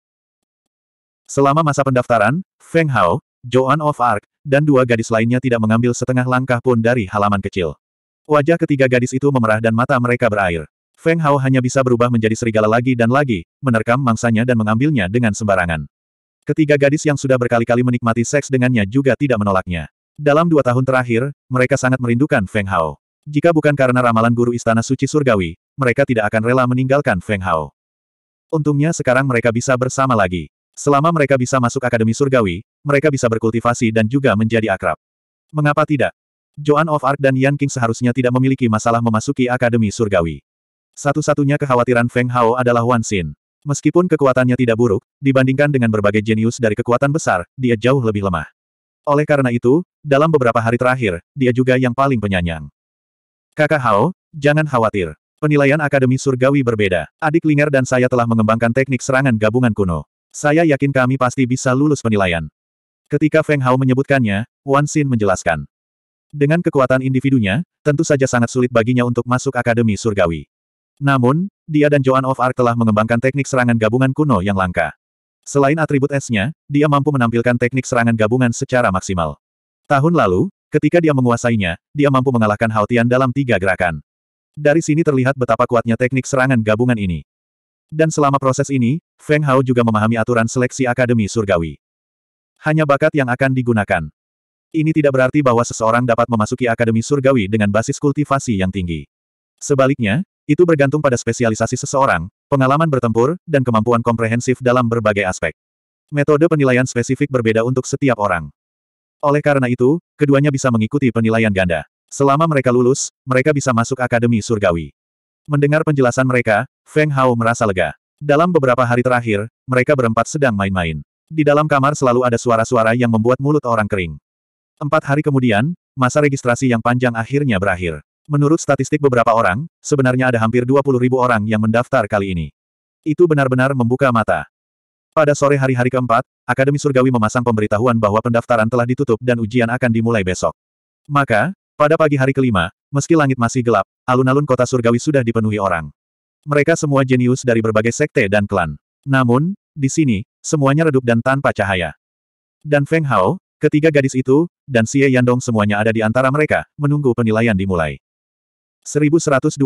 Selama masa pendaftaran, Feng Hao, Joan of Arc, dan dua gadis lainnya tidak mengambil setengah langkah pun dari halaman kecil. Wajah ketiga gadis itu memerah dan mata mereka berair. Feng Hao hanya bisa berubah menjadi serigala lagi dan lagi, menerkam mangsanya dan mengambilnya dengan sembarangan. Ketiga gadis yang sudah berkali-kali menikmati seks dengannya juga tidak menolaknya. Dalam dua tahun terakhir, mereka sangat merindukan Feng Hao. Jika bukan karena ramalan guru Istana Suci Surgawi, mereka tidak akan rela meninggalkan Feng Hao. Untungnya sekarang mereka bisa bersama lagi. Selama mereka bisa masuk Akademi Surgawi, mereka bisa berkultivasi dan juga menjadi akrab. Mengapa tidak? Joan of Arc dan Yan King seharusnya tidak memiliki masalah memasuki Akademi Surgawi. Satu-satunya kekhawatiran Feng Hao adalah Wan Xin. Meskipun kekuatannya tidak buruk, dibandingkan dengan berbagai jenius dari kekuatan besar, dia jauh lebih lemah. Oleh karena itu, dalam beberapa hari terakhir, dia juga yang paling penyanyang. Kakak Hao, jangan khawatir. Penilaian Akademi Surgawi berbeda. Adik Linger dan saya telah mengembangkan teknik serangan gabungan kuno. Saya yakin kami pasti bisa lulus penilaian. Ketika Feng Hao menyebutkannya, Wan Xin menjelaskan. Dengan kekuatan individunya, tentu saja sangat sulit baginya untuk masuk Akademi Surgawi. Namun, dia dan Joan of Arc telah mengembangkan teknik serangan gabungan kuno yang langka. Selain atribut esnya, dia mampu menampilkan teknik serangan gabungan secara maksimal. Tahun lalu, ketika dia menguasainya, dia mampu mengalahkan Haotian dalam tiga gerakan. Dari sini terlihat betapa kuatnya teknik serangan gabungan ini. Dan selama proses ini, Feng Hao juga memahami aturan seleksi Akademi Surgawi. Hanya bakat yang akan digunakan. Ini tidak berarti bahwa seseorang dapat memasuki Akademi Surgawi dengan basis kultivasi yang tinggi. Sebaliknya, itu bergantung pada spesialisasi seseorang, pengalaman bertempur, dan kemampuan komprehensif dalam berbagai aspek. Metode penilaian spesifik berbeda untuk setiap orang. Oleh karena itu, keduanya bisa mengikuti penilaian ganda. Selama mereka lulus, mereka bisa masuk Akademi Surgawi. Mendengar penjelasan mereka, Feng Hao merasa lega. Dalam beberapa hari terakhir, mereka berempat sedang main-main. Di dalam kamar selalu ada suara-suara yang membuat mulut orang kering. Empat hari kemudian, masa registrasi yang panjang akhirnya berakhir. Menurut statistik beberapa orang, sebenarnya ada hampir 20 ribu orang yang mendaftar kali ini. Itu benar-benar membuka mata. Pada sore hari-hari keempat, Akademi Surgawi memasang pemberitahuan bahwa pendaftaran telah ditutup dan ujian akan dimulai besok. Maka, pada pagi hari kelima, meski langit masih gelap, alun-alun kota Surgawi sudah dipenuhi orang. Mereka semua jenius dari berbagai sekte dan klan. Namun, di sini, semuanya redup dan tanpa cahaya. Dan Feng Hao, ketiga gadis itu, dan Xie Yandong semuanya ada di antara mereka, menunggu penilaian dimulai. 1128.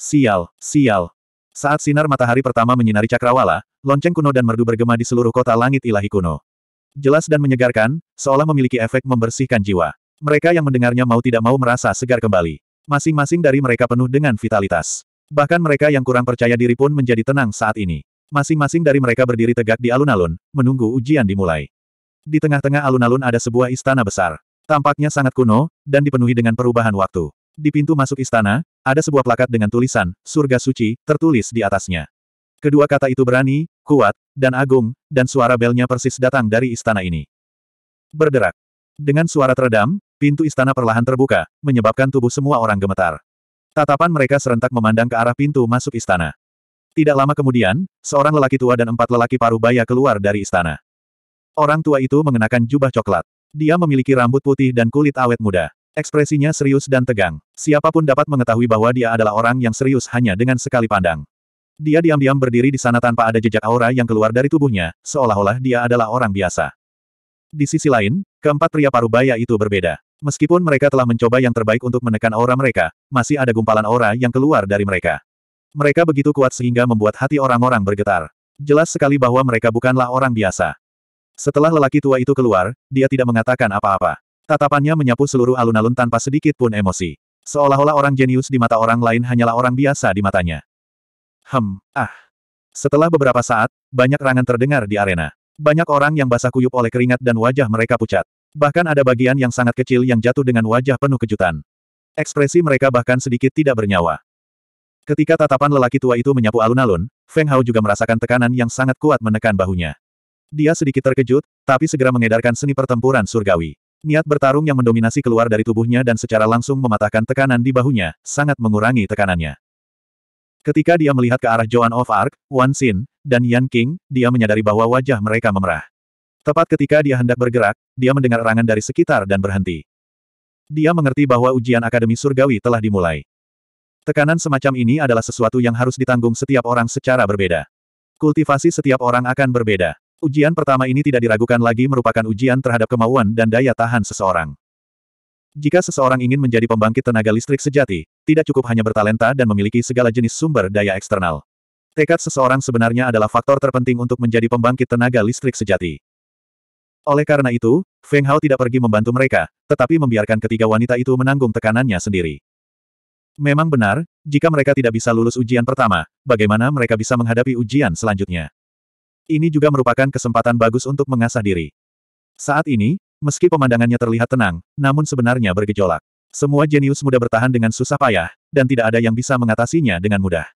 Sial, sial. Saat sinar matahari pertama menyinari cakrawala, lonceng kuno dan merdu bergema di seluruh kota langit ilahi kuno. Jelas dan menyegarkan, seolah memiliki efek membersihkan jiwa. Mereka yang mendengarnya mau tidak mau merasa segar kembali. Masing-masing dari mereka penuh dengan vitalitas. Bahkan mereka yang kurang percaya diri pun menjadi tenang saat ini. Masing-masing dari mereka berdiri tegak di alun-alun, menunggu ujian dimulai. Di tengah-tengah alun-alun ada sebuah istana besar. Tampaknya sangat kuno, dan dipenuhi dengan perubahan waktu. Di pintu masuk istana, ada sebuah plakat dengan tulisan, Surga Suci, tertulis di atasnya. Kedua kata itu berani, kuat, dan agung, dan suara belnya persis datang dari istana ini. Berderak. Dengan suara teredam, pintu istana perlahan terbuka, menyebabkan tubuh semua orang gemetar. Tatapan mereka serentak memandang ke arah pintu masuk istana. Tidak lama kemudian, seorang lelaki tua dan empat lelaki paruh baya keluar dari istana. Orang tua itu mengenakan jubah coklat. Dia memiliki rambut putih dan kulit awet muda. Ekspresinya serius dan tegang. Siapapun dapat mengetahui bahwa dia adalah orang yang serius hanya dengan sekali pandang. Dia diam-diam berdiri di sana tanpa ada jejak aura yang keluar dari tubuhnya, seolah-olah dia adalah orang biasa. Di sisi lain, keempat pria parubaya itu berbeda. Meskipun mereka telah mencoba yang terbaik untuk menekan aura mereka, masih ada gumpalan aura yang keluar dari mereka. Mereka begitu kuat sehingga membuat hati orang-orang bergetar. Jelas sekali bahwa mereka bukanlah orang biasa. Setelah lelaki tua itu keluar, dia tidak mengatakan apa-apa. Tatapannya menyapu seluruh alun-alun tanpa sedikit pun emosi. Seolah-olah orang jenius di mata orang lain hanyalah orang biasa di matanya. Hem, ah. Setelah beberapa saat, banyak rangan terdengar di arena. Banyak orang yang basah kuyup oleh keringat dan wajah mereka pucat. Bahkan ada bagian yang sangat kecil yang jatuh dengan wajah penuh kejutan. Ekspresi mereka bahkan sedikit tidak bernyawa. Ketika tatapan lelaki tua itu menyapu alun-alun, Feng Hao juga merasakan tekanan yang sangat kuat menekan bahunya. Dia sedikit terkejut, tapi segera mengedarkan seni pertempuran surgawi. Niat bertarung yang mendominasi keluar dari tubuhnya dan secara langsung mematahkan tekanan di bahunya, sangat mengurangi tekanannya. Ketika dia melihat ke arah Joan of Arc, Wan Xin, dan Yan King, dia menyadari bahwa wajah mereka memerah. Tepat ketika dia hendak bergerak, dia mendengar erangan dari sekitar dan berhenti. Dia mengerti bahwa ujian Akademi Surgawi telah dimulai. Tekanan semacam ini adalah sesuatu yang harus ditanggung setiap orang secara berbeda. Kultivasi setiap orang akan berbeda. Ujian pertama ini tidak diragukan lagi merupakan ujian terhadap kemauan dan daya tahan seseorang. Jika seseorang ingin menjadi pembangkit tenaga listrik sejati, tidak cukup hanya bertalenta dan memiliki segala jenis sumber daya eksternal. Tekad seseorang sebenarnya adalah faktor terpenting untuk menjadi pembangkit tenaga listrik sejati. Oleh karena itu, Feng Hao tidak pergi membantu mereka, tetapi membiarkan ketiga wanita itu menanggung tekanannya sendiri. Memang benar, jika mereka tidak bisa lulus ujian pertama, bagaimana mereka bisa menghadapi ujian selanjutnya? Ini juga merupakan kesempatan bagus untuk mengasah diri. Saat ini, meski pemandangannya terlihat tenang, namun sebenarnya bergejolak. Semua jenius muda bertahan dengan susah payah, dan tidak ada yang bisa mengatasinya dengan mudah.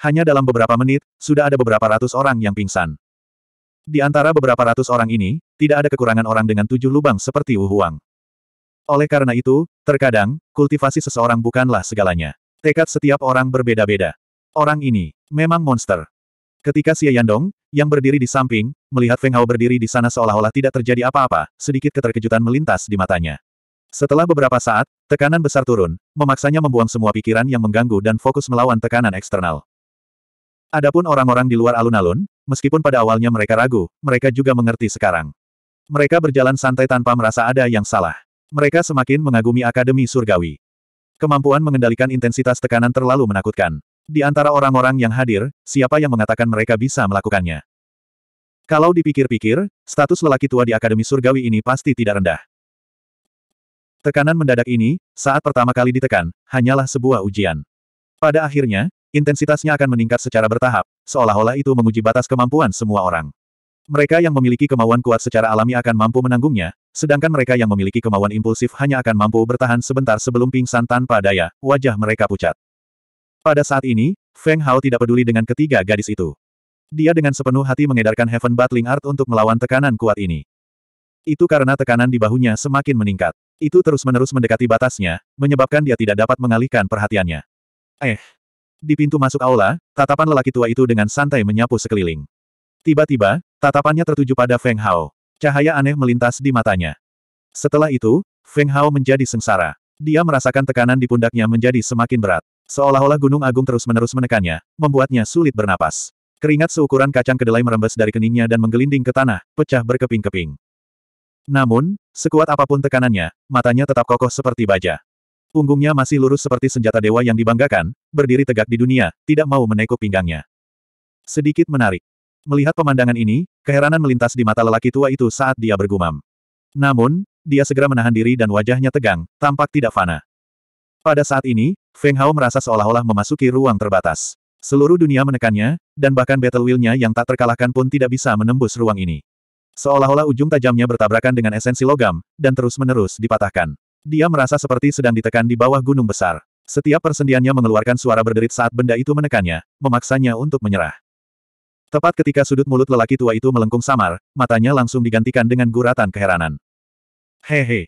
Hanya dalam beberapa menit, sudah ada beberapa ratus orang yang pingsan. Di antara beberapa ratus orang ini, tidak ada kekurangan orang dengan tujuh lubang seperti Wu Huang. Oleh karena itu, terkadang, kultivasi seseorang bukanlah segalanya. Tekad setiap orang berbeda-beda. Orang ini, memang monster. Ketika Xie Yandong, yang berdiri di samping, melihat Feng Hao berdiri di sana seolah-olah tidak terjadi apa-apa, sedikit keterkejutan melintas di matanya. Setelah beberapa saat, tekanan besar turun, memaksanya membuang semua pikiran yang mengganggu dan fokus melawan tekanan eksternal. Adapun orang-orang di luar alun-alun, meskipun pada awalnya mereka ragu, mereka juga mengerti sekarang. Mereka berjalan santai tanpa merasa ada yang salah. Mereka semakin mengagumi Akademi Surgawi. Kemampuan mengendalikan intensitas tekanan terlalu menakutkan. Di antara orang-orang yang hadir, siapa yang mengatakan mereka bisa melakukannya? Kalau dipikir-pikir, status lelaki tua di Akademi Surgawi ini pasti tidak rendah. Tekanan mendadak ini, saat pertama kali ditekan, hanyalah sebuah ujian. Pada akhirnya, intensitasnya akan meningkat secara bertahap, seolah-olah itu menguji batas kemampuan semua orang. Mereka yang memiliki kemauan kuat secara alami akan mampu menanggungnya, sedangkan mereka yang memiliki kemauan impulsif hanya akan mampu bertahan sebentar sebelum pingsan tanpa daya, wajah mereka pucat. Pada saat ini, Feng Hao tidak peduli dengan ketiga gadis itu. Dia dengan sepenuh hati mengedarkan Heaven Battling Art untuk melawan tekanan kuat ini. Itu karena tekanan di bahunya semakin meningkat. Itu terus-menerus mendekati batasnya, menyebabkan dia tidak dapat mengalihkan perhatiannya. Eh. Di pintu masuk aula, tatapan lelaki tua itu dengan santai menyapu sekeliling. Tiba-tiba, tatapannya tertuju pada Feng Hao. Cahaya aneh melintas di matanya. Setelah itu, Feng Hao menjadi sengsara. Dia merasakan tekanan di pundaknya menjadi semakin berat. Seolah-olah gunung agung terus-menerus menekannya, membuatnya sulit bernapas. Keringat seukuran kacang kedelai merembes dari keningnya dan menggelinding ke tanah, pecah berkeping-keping. Namun, sekuat apapun tekanannya, matanya tetap kokoh seperti baja. Punggungnya masih lurus seperti senjata dewa yang dibanggakan, berdiri tegak di dunia, tidak mau menekuk pinggangnya. Sedikit menarik. Melihat pemandangan ini, keheranan melintas di mata lelaki tua itu saat dia bergumam. Namun, dia segera menahan diri dan wajahnya tegang, tampak tidak fana. Pada saat ini, Feng Hao merasa seolah-olah memasuki ruang terbatas. Seluruh dunia menekannya, dan bahkan battle will-nya yang tak terkalahkan pun tidak bisa menembus ruang ini. Seolah-olah ujung tajamnya bertabrakan dengan esensi logam, dan terus-menerus dipatahkan. Dia merasa seperti sedang ditekan di bawah gunung besar. Setiap persendiannya mengeluarkan suara berderit saat benda itu menekannya, memaksanya untuk menyerah. Tepat ketika sudut mulut lelaki tua itu melengkung samar, matanya langsung digantikan dengan guratan keheranan. Hehe,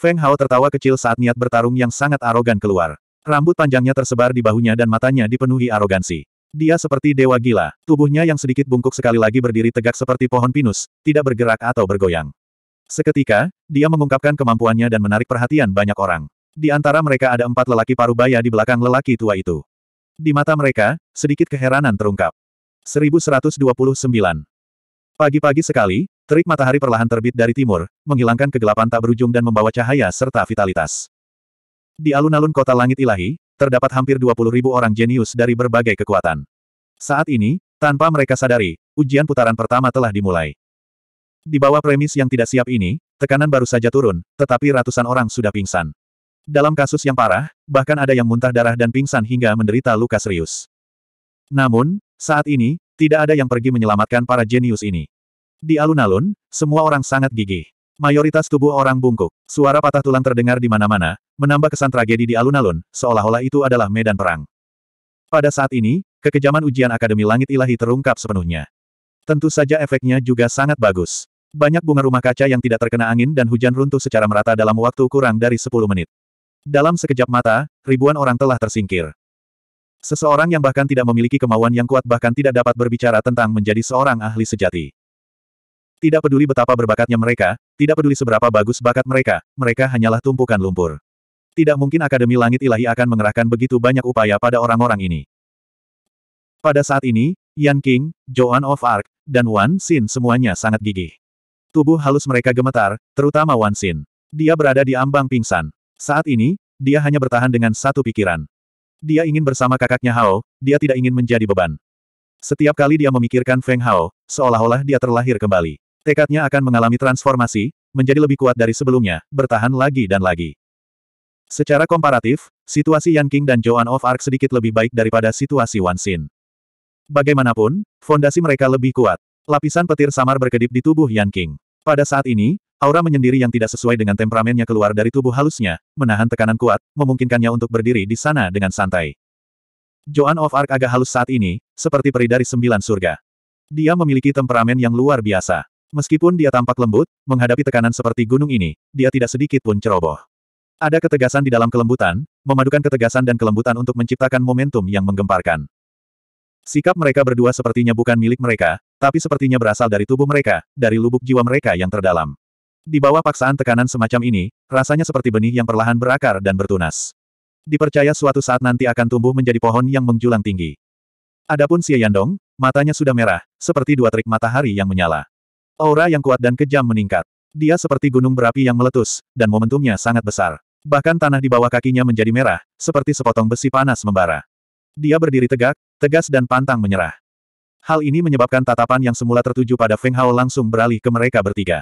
Feng Hao tertawa kecil saat niat bertarung yang sangat arogan keluar. Rambut panjangnya tersebar di bahunya dan matanya dipenuhi arogansi. Dia seperti dewa gila, tubuhnya yang sedikit bungkuk sekali lagi berdiri tegak seperti pohon pinus, tidak bergerak atau bergoyang. Seketika, dia mengungkapkan kemampuannya dan menarik perhatian banyak orang. Di antara mereka ada empat lelaki parubaya di belakang lelaki tua itu. Di mata mereka, sedikit keheranan terungkap. 1129. Pagi-pagi sekali, Terik matahari perlahan terbit dari timur, menghilangkan kegelapan tak berujung dan membawa cahaya serta vitalitas. Di alun-alun kota langit ilahi, terdapat hampir 20 ribu orang jenius dari berbagai kekuatan. Saat ini, tanpa mereka sadari, ujian putaran pertama telah dimulai. Di bawah premis yang tidak siap ini, tekanan baru saja turun, tetapi ratusan orang sudah pingsan. Dalam kasus yang parah, bahkan ada yang muntah darah dan pingsan hingga menderita luka serius. Namun, saat ini, tidak ada yang pergi menyelamatkan para jenius ini. Di alun-alun, semua orang sangat gigih. Mayoritas tubuh orang bungkuk. Suara patah tulang terdengar di mana-mana, menambah kesan tragedi di alun-alun, seolah-olah itu adalah medan perang. Pada saat ini, kekejaman ujian Akademi Langit Ilahi terungkap sepenuhnya. Tentu saja efeknya juga sangat bagus. Banyak bunga rumah kaca yang tidak terkena angin dan hujan runtuh secara merata dalam waktu kurang dari 10 menit. Dalam sekejap mata, ribuan orang telah tersingkir. Seseorang yang bahkan tidak memiliki kemauan yang kuat bahkan tidak dapat berbicara tentang menjadi seorang ahli sejati. Tidak peduli betapa berbakatnya mereka, tidak peduli seberapa bagus bakat mereka, mereka hanyalah tumpukan lumpur. Tidak mungkin Akademi Langit Ilahi akan mengerahkan begitu banyak upaya pada orang-orang ini. Pada saat ini, Yan King, Joan of Arc, dan Wan Xin semuanya sangat gigih. Tubuh halus mereka gemetar, terutama Wan Xin. Dia berada di ambang pingsan. Saat ini, dia hanya bertahan dengan satu pikiran. Dia ingin bersama kakaknya Hao, dia tidak ingin menjadi beban. Setiap kali dia memikirkan Feng Hao, seolah-olah dia terlahir kembali. Tekadnya akan mengalami transformasi, menjadi lebih kuat dari sebelumnya, bertahan lagi dan lagi. Secara komparatif, situasi Yan King dan Joan of Arc sedikit lebih baik daripada situasi Wan Xin. Bagaimanapun, fondasi mereka lebih kuat. Lapisan petir samar berkedip di tubuh Yan King. Pada saat ini, aura menyendiri yang tidak sesuai dengan temperamennya keluar dari tubuh halusnya, menahan tekanan kuat, memungkinkannya untuk berdiri di sana dengan santai. Joan of Arc agak halus saat ini, seperti peri dari sembilan surga. Dia memiliki temperamen yang luar biasa. Meskipun dia tampak lembut, menghadapi tekanan seperti gunung ini, dia tidak sedikit pun ceroboh. Ada ketegasan di dalam kelembutan, memadukan ketegasan dan kelembutan untuk menciptakan momentum yang menggemparkan. Sikap mereka berdua sepertinya bukan milik mereka, tapi sepertinya berasal dari tubuh mereka, dari lubuk jiwa mereka yang terdalam. Di bawah paksaan tekanan semacam ini, rasanya seperti benih yang perlahan berakar dan bertunas. Dipercaya suatu saat nanti akan tumbuh menjadi pohon yang menjulang tinggi. Adapun Xie Yandong, matanya sudah merah, seperti dua terik matahari yang menyala. Aura yang kuat dan kejam meningkat. Dia seperti gunung berapi yang meletus, dan momentumnya sangat besar. Bahkan tanah di bawah kakinya menjadi merah, seperti sepotong besi panas membara. Dia berdiri tegak, tegas dan pantang menyerah. Hal ini menyebabkan tatapan yang semula tertuju pada Feng Hao langsung beralih ke mereka bertiga.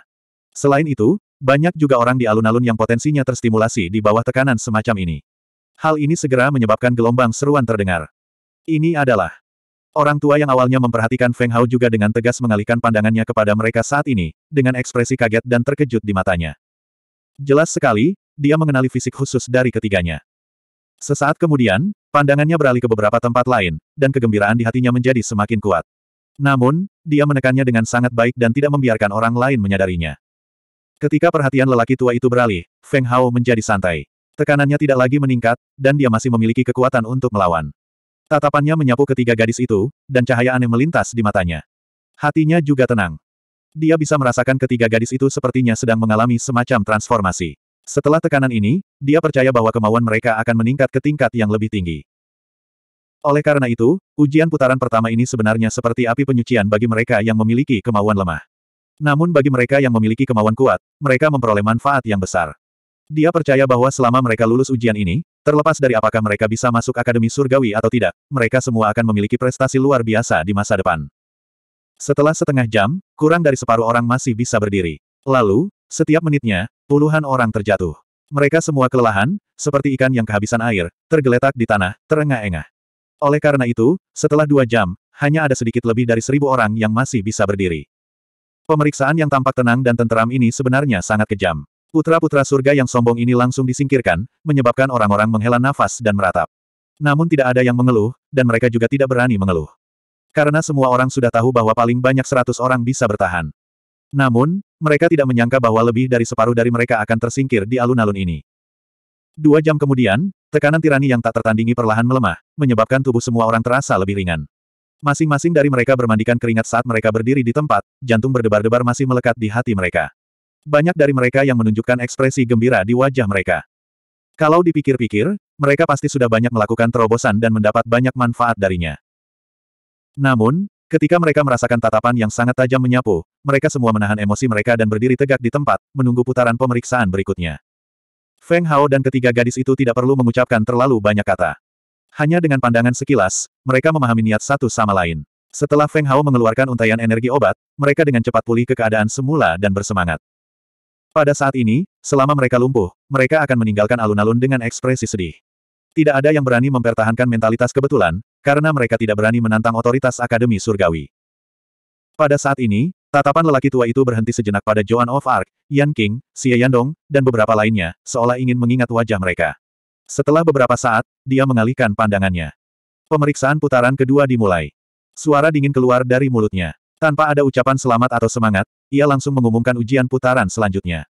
Selain itu, banyak juga orang di alun-alun yang potensinya terstimulasi di bawah tekanan semacam ini. Hal ini segera menyebabkan gelombang seruan terdengar. Ini adalah Orang tua yang awalnya memperhatikan Feng Hao juga dengan tegas mengalihkan pandangannya kepada mereka saat ini, dengan ekspresi kaget dan terkejut di matanya. Jelas sekali, dia mengenali fisik khusus dari ketiganya. Sesaat kemudian, pandangannya beralih ke beberapa tempat lain, dan kegembiraan di hatinya menjadi semakin kuat. Namun, dia menekannya dengan sangat baik dan tidak membiarkan orang lain menyadarinya. Ketika perhatian lelaki tua itu beralih, Feng Hao menjadi santai. Tekanannya tidak lagi meningkat, dan dia masih memiliki kekuatan untuk melawan. Tatapannya menyapu ketiga gadis itu, dan cahaya aneh melintas di matanya. Hatinya juga tenang. Dia bisa merasakan ketiga gadis itu sepertinya sedang mengalami semacam transformasi. Setelah tekanan ini, dia percaya bahwa kemauan mereka akan meningkat ke tingkat yang lebih tinggi. Oleh karena itu, ujian putaran pertama ini sebenarnya seperti api penyucian bagi mereka yang memiliki kemauan lemah. Namun bagi mereka yang memiliki kemauan kuat, mereka memperoleh manfaat yang besar. Dia percaya bahwa selama mereka lulus ujian ini, Terlepas dari apakah mereka bisa masuk Akademi Surgawi atau tidak, mereka semua akan memiliki prestasi luar biasa di masa depan. Setelah setengah jam, kurang dari separuh orang masih bisa berdiri. Lalu, setiap menitnya, puluhan orang terjatuh. Mereka semua kelelahan, seperti ikan yang kehabisan air, tergeletak di tanah, terengah-engah. Oleh karena itu, setelah dua jam, hanya ada sedikit lebih dari seribu orang yang masih bisa berdiri. Pemeriksaan yang tampak tenang dan tenteram ini sebenarnya sangat kejam. Putra-putra surga yang sombong ini langsung disingkirkan, menyebabkan orang-orang menghela nafas dan meratap. Namun tidak ada yang mengeluh, dan mereka juga tidak berani mengeluh. Karena semua orang sudah tahu bahwa paling banyak seratus orang bisa bertahan. Namun, mereka tidak menyangka bahwa lebih dari separuh dari mereka akan tersingkir di alun-alun ini. Dua jam kemudian, tekanan tirani yang tak tertandingi perlahan melemah, menyebabkan tubuh semua orang terasa lebih ringan. Masing-masing dari mereka bermandikan keringat saat mereka berdiri di tempat, jantung berdebar-debar masih melekat di hati mereka banyak dari mereka yang menunjukkan ekspresi gembira di wajah mereka. Kalau dipikir-pikir, mereka pasti sudah banyak melakukan terobosan dan mendapat banyak manfaat darinya. Namun, ketika mereka merasakan tatapan yang sangat tajam menyapu, mereka semua menahan emosi mereka dan berdiri tegak di tempat, menunggu putaran pemeriksaan berikutnya. Feng Hao dan ketiga gadis itu tidak perlu mengucapkan terlalu banyak kata. Hanya dengan pandangan sekilas, mereka memahami niat satu sama lain. Setelah Feng Hao mengeluarkan untaian energi obat, mereka dengan cepat pulih ke keadaan semula dan bersemangat. Pada saat ini, selama mereka lumpuh, mereka akan meninggalkan alun-alun dengan ekspresi sedih. Tidak ada yang berani mempertahankan mentalitas kebetulan, karena mereka tidak berani menantang otoritas Akademi Surgawi. Pada saat ini, tatapan lelaki tua itu berhenti sejenak pada Joan of Arc, Yan King, Xie Yandong, dan beberapa lainnya, seolah ingin mengingat wajah mereka. Setelah beberapa saat, dia mengalihkan pandangannya. Pemeriksaan putaran kedua dimulai. Suara dingin keluar dari mulutnya. Tanpa ada ucapan selamat atau semangat, ia langsung mengumumkan ujian putaran selanjutnya.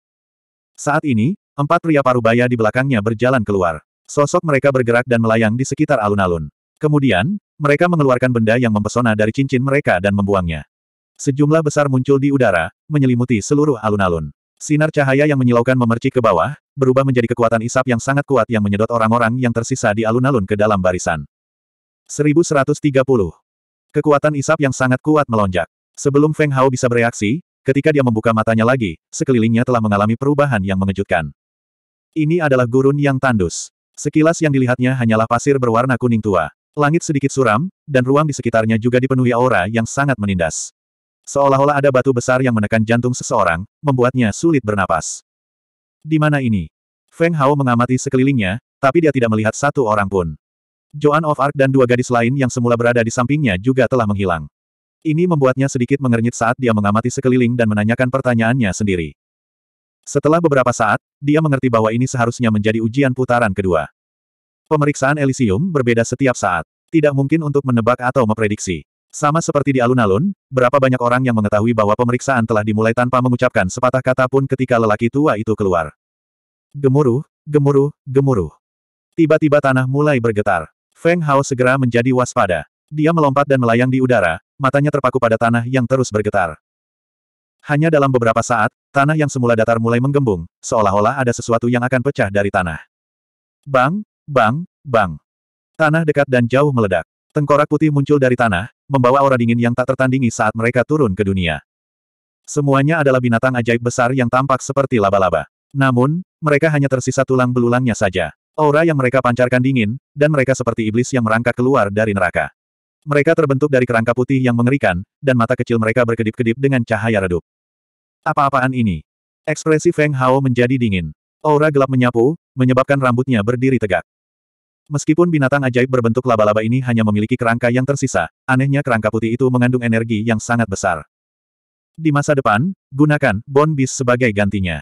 Saat ini, empat pria parubaya di belakangnya berjalan keluar. Sosok mereka bergerak dan melayang di sekitar alun-alun. Kemudian, mereka mengeluarkan benda yang mempesona dari cincin mereka dan membuangnya. Sejumlah besar muncul di udara, menyelimuti seluruh alun-alun. Sinar cahaya yang menyilaukan memercik ke bawah, berubah menjadi kekuatan isap yang sangat kuat yang menyedot orang-orang yang tersisa di alun-alun ke dalam barisan. 1130 Kekuatan isap yang sangat kuat melonjak. Sebelum Feng Hao bisa bereaksi, ketika dia membuka matanya lagi, sekelilingnya telah mengalami perubahan yang mengejutkan. Ini adalah gurun yang tandus. Sekilas yang dilihatnya hanyalah pasir berwarna kuning tua. Langit sedikit suram, dan ruang di sekitarnya juga dipenuhi aura yang sangat menindas. Seolah-olah ada batu besar yang menekan jantung seseorang, membuatnya sulit bernapas. Di mana ini? Feng Hao mengamati sekelilingnya, tapi dia tidak melihat satu orang pun. Joan of Arc dan dua gadis lain yang semula berada di sampingnya juga telah menghilang. Ini membuatnya sedikit mengernyit saat dia mengamati sekeliling dan menanyakan pertanyaannya sendiri. Setelah beberapa saat, dia mengerti bahwa ini seharusnya menjadi ujian putaran kedua. Pemeriksaan Elysium berbeda setiap saat. Tidak mungkin untuk menebak atau memprediksi. Sama seperti di alun-alun, berapa banyak orang yang mengetahui bahwa pemeriksaan telah dimulai tanpa mengucapkan sepatah kata pun ketika lelaki tua itu keluar. Gemuruh, gemuruh, gemuruh. Tiba-tiba tanah mulai bergetar. Feng Hao segera menjadi waspada. Dia melompat dan melayang di udara, matanya terpaku pada tanah yang terus bergetar. Hanya dalam beberapa saat, tanah yang semula datar mulai menggembung, seolah-olah ada sesuatu yang akan pecah dari tanah. Bang, bang, bang. Tanah dekat dan jauh meledak. Tengkorak putih muncul dari tanah, membawa aura dingin yang tak tertandingi saat mereka turun ke dunia. Semuanya adalah binatang ajaib besar yang tampak seperti laba-laba. Namun, mereka hanya tersisa tulang belulangnya saja. Aura yang mereka pancarkan dingin, dan mereka seperti iblis yang merangkak keluar dari neraka. Mereka terbentuk dari kerangka putih yang mengerikan, dan mata kecil mereka berkedip-kedip dengan cahaya redup. Apa-apaan ini? Ekspresi Feng Hao menjadi dingin. Aura gelap menyapu, menyebabkan rambutnya berdiri tegak. Meskipun binatang ajaib berbentuk laba-laba ini hanya memiliki kerangka yang tersisa, anehnya kerangka putih itu mengandung energi yang sangat besar. Di masa depan, gunakan Bon Beast sebagai gantinya.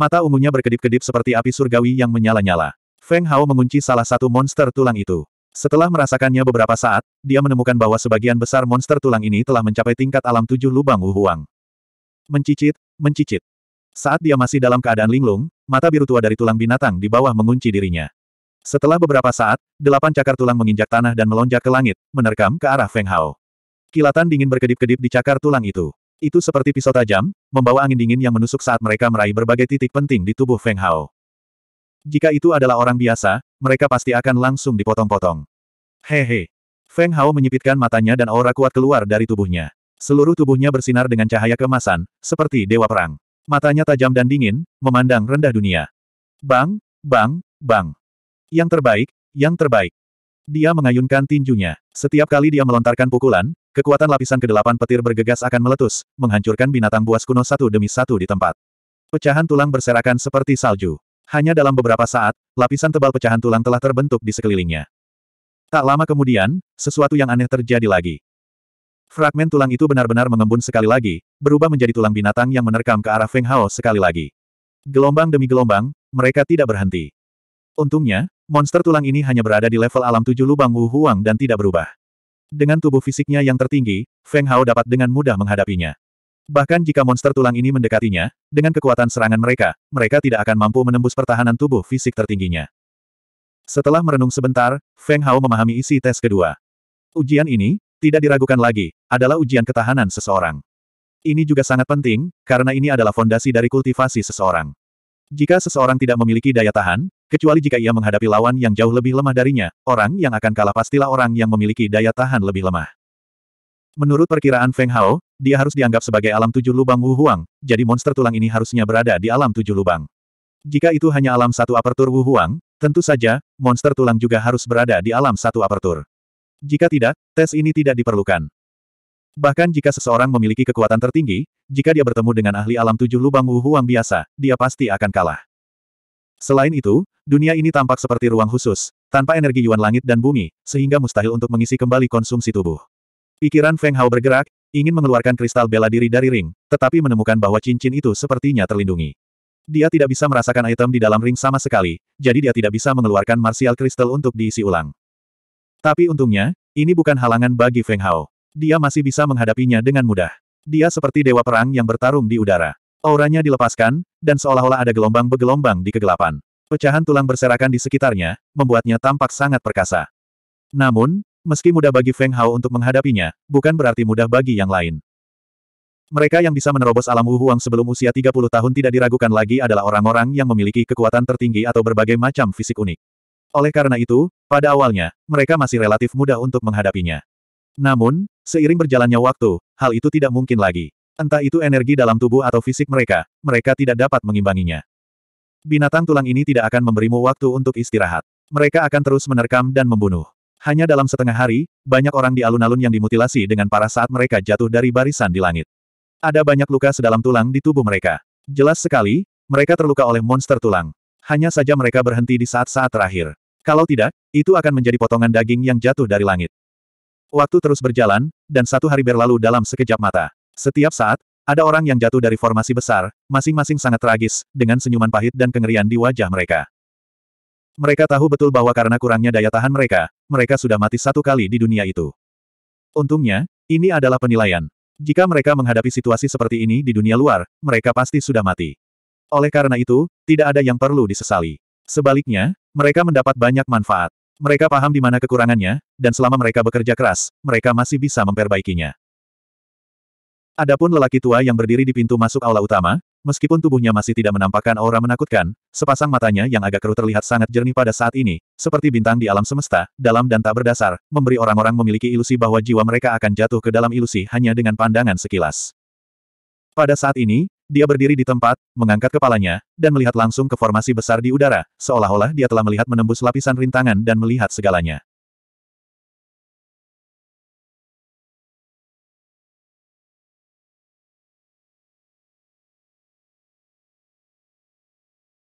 Mata ungunya berkedip-kedip seperti api surgawi yang menyala-nyala. Feng Hao mengunci salah satu monster tulang itu. Setelah merasakannya beberapa saat, dia menemukan bahwa sebagian besar monster tulang ini telah mencapai tingkat alam tujuh lubang wuhuang. Mencicit, mencicit. Saat dia masih dalam keadaan linglung, mata biru tua dari tulang binatang di bawah mengunci dirinya. Setelah beberapa saat, delapan cakar tulang menginjak tanah dan melonjak ke langit, menerkam ke arah Feng Hao. Kilatan dingin berkedip-kedip di cakar tulang itu. Itu seperti pisau tajam, membawa angin dingin yang menusuk saat mereka meraih berbagai titik penting di tubuh Feng Hao. Jika itu adalah orang biasa, mereka pasti akan langsung dipotong-potong. Hehe. Feng Hao menyipitkan matanya dan aura kuat keluar dari tubuhnya. Seluruh tubuhnya bersinar dengan cahaya kemasan, seperti dewa perang. Matanya tajam dan dingin, memandang rendah dunia. Bang, bang, bang. Yang terbaik, yang terbaik. Dia mengayunkan tinjunya. Setiap kali dia melontarkan pukulan, kekuatan lapisan ke kedelapan petir bergegas akan meletus, menghancurkan binatang buas kuno satu demi satu di tempat. Pecahan tulang berserakan seperti salju. Hanya dalam beberapa saat, lapisan tebal pecahan tulang telah terbentuk di sekelilingnya. Tak lama kemudian, sesuatu yang aneh terjadi lagi. Fragmen tulang itu benar-benar mengembun sekali lagi, berubah menjadi tulang binatang yang menerkam ke arah Feng Hao sekali lagi. Gelombang demi gelombang, mereka tidak berhenti. Untungnya, monster tulang ini hanya berada di level alam tujuh lubang Wu Huang dan tidak berubah. Dengan tubuh fisiknya yang tertinggi, Feng Hao dapat dengan mudah menghadapinya. Bahkan jika monster tulang ini mendekatinya, dengan kekuatan serangan mereka, mereka tidak akan mampu menembus pertahanan tubuh fisik tertingginya. Setelah merenung sebentar, Feng Hao memahami isi tes kedua. Ujian ini, tidak diragukan lagi, adalah ujian ketahanan seseorang. Ini juga sangat penting, karena ini adalah fondasi dari kultivasi seseorang. Jika seseorang tidak memiliki daya tahan, kecuali jika ia menghadapi lawan yang jauh lebih lemah darinya, orang yang akan kalah pastilah orang yang memiliki daya tahan lebih lemah. Menurut perkiraan Feng Hao, dia harus dianggap sebagai alam tujuh lubang Wu Huang, jadi monster tulang ini harusnya berada di alam tujuh lubang. Jika itu hanya alam satu apertur Wu Huang, tentu saja, monster tulang juga harus berada di alam satu apertur. Jika tidak, tes ini tidak diperlukan. Bahkan jika seseorang memiliki kekuatan tertinggi, jika dia bertemu dengan ahli alam tujuh lubang Wu Huang biasa, dia pasti akan kalah. Selain itu, dunia ini tampak seperti ruang khusus, tanpa energi yuan langit dan bumi, sehingga mustahil untuk mengisi kembali konsumsi tubuh. Pikiran Feng Hao bergerak, ingin mengeluarkan kristal bela diri dari ring, tetapi menemukan bahwa cincin itu sepertinya terlindungi. Dia tidak bisa merasakan item di dalam ring sama sekali, jadi dia tidak bisa mengeluarkan martial kristal untuk diisi ulang. Tapi untungnya, ini bukan halangan bagi Feng Hao. Dia masih bisa menghadapinya dengan mudah. Dia seperti dewa perang yang bertarung di udara. Auranya dilepaskan, dan seolah-olah ada gelombang begelombang di kegelapan. Pecahan tulang berserakan di sekitarnya, membuatnya tampak sangat perkasa. Namun, Meski mudah bagi Feng Hao untuk menghadapinya, bukan berarti mudah bagi yang lain. Mereka yang bisa menerobos alam Wu Huang sebelum usia 30 tahun tidak diragukan lagi adalah orang-orang yang memiliki kekuatan tertinggi atau berbagai macam fisik unik. Oleh karena itu, pada awalnya, mereka masih relatif mudah untuk menghadapinya. Namun, seiring berjalannya waktu, hal itu tidak mungkin lagi. Entah itu energi dalam tubuh atau fisik mereka, mereka tidak dapat mengimbanginya. Binatang tulang ini tidak akan memberimu waktu untuk istirahat. Mereka akan terus menerkam dan membunuh. Hanya dalam setengah hari, banyak orang di alun-alun yang dimutilasi dengan parah saat mereka jatuh dari barisan di langit. Ada banyak luka sedalam tulang di tubuh mereka. Jelas sekali, mereka terluka oleh monster tulang. Hanya saja mereka berhenti di saat-saat terakhir. Kalau tidak, itu akan menjadi potongan daging yang jatuh dari langit. Waktu terus berjalan, dan satu hari berlalu dalam sekejap mata. Setiap saat, ada orang yang jatuh dari formasi besar, masing-masing sangat tragis, dengan senyuman pahit dan kengerian di wajah mereka. Mereka tahu betul bahwa karena kurangnya daya tahan mereka, mereka sudah mati satu kali di dunia itu. Untungnya, ini adalah penilaian. Jika mereka menghadapi situasi seperti ini di dunia luar, mereka pasti sudah mati. Oleh karena itu, tidak ada yang perlu disesali. Sebaliknya, mereka mendapat banyak manfaat. Mereka paham di mana kekurangannya, dan selama mereka bekerja keras, mereka masih bisa memperbaikinya. Adapun lelaki tua yang berdiri di pintu masuk aula utama, Meskipun tubuhnya masih tidak menampakkan aura menakutkan, sepasang matanya yang agak keruh terlihat sangat jernih pada saat ini, seperti bintang di alam semesta, dalam dan tak berdasar, memberi orang-orang memiliki ilusi bahwa jiwa mereka akan jatuh ke dalam ilusi hanya dengan pandangan sekilas. Pada saat ini, dia berdiri di tempat, mengangkat kepalanya, dan melihat langsung ke formasi besar di udara, seolah-olah dia telah melihat menembus lapisan rintangan dan melihat segalanya.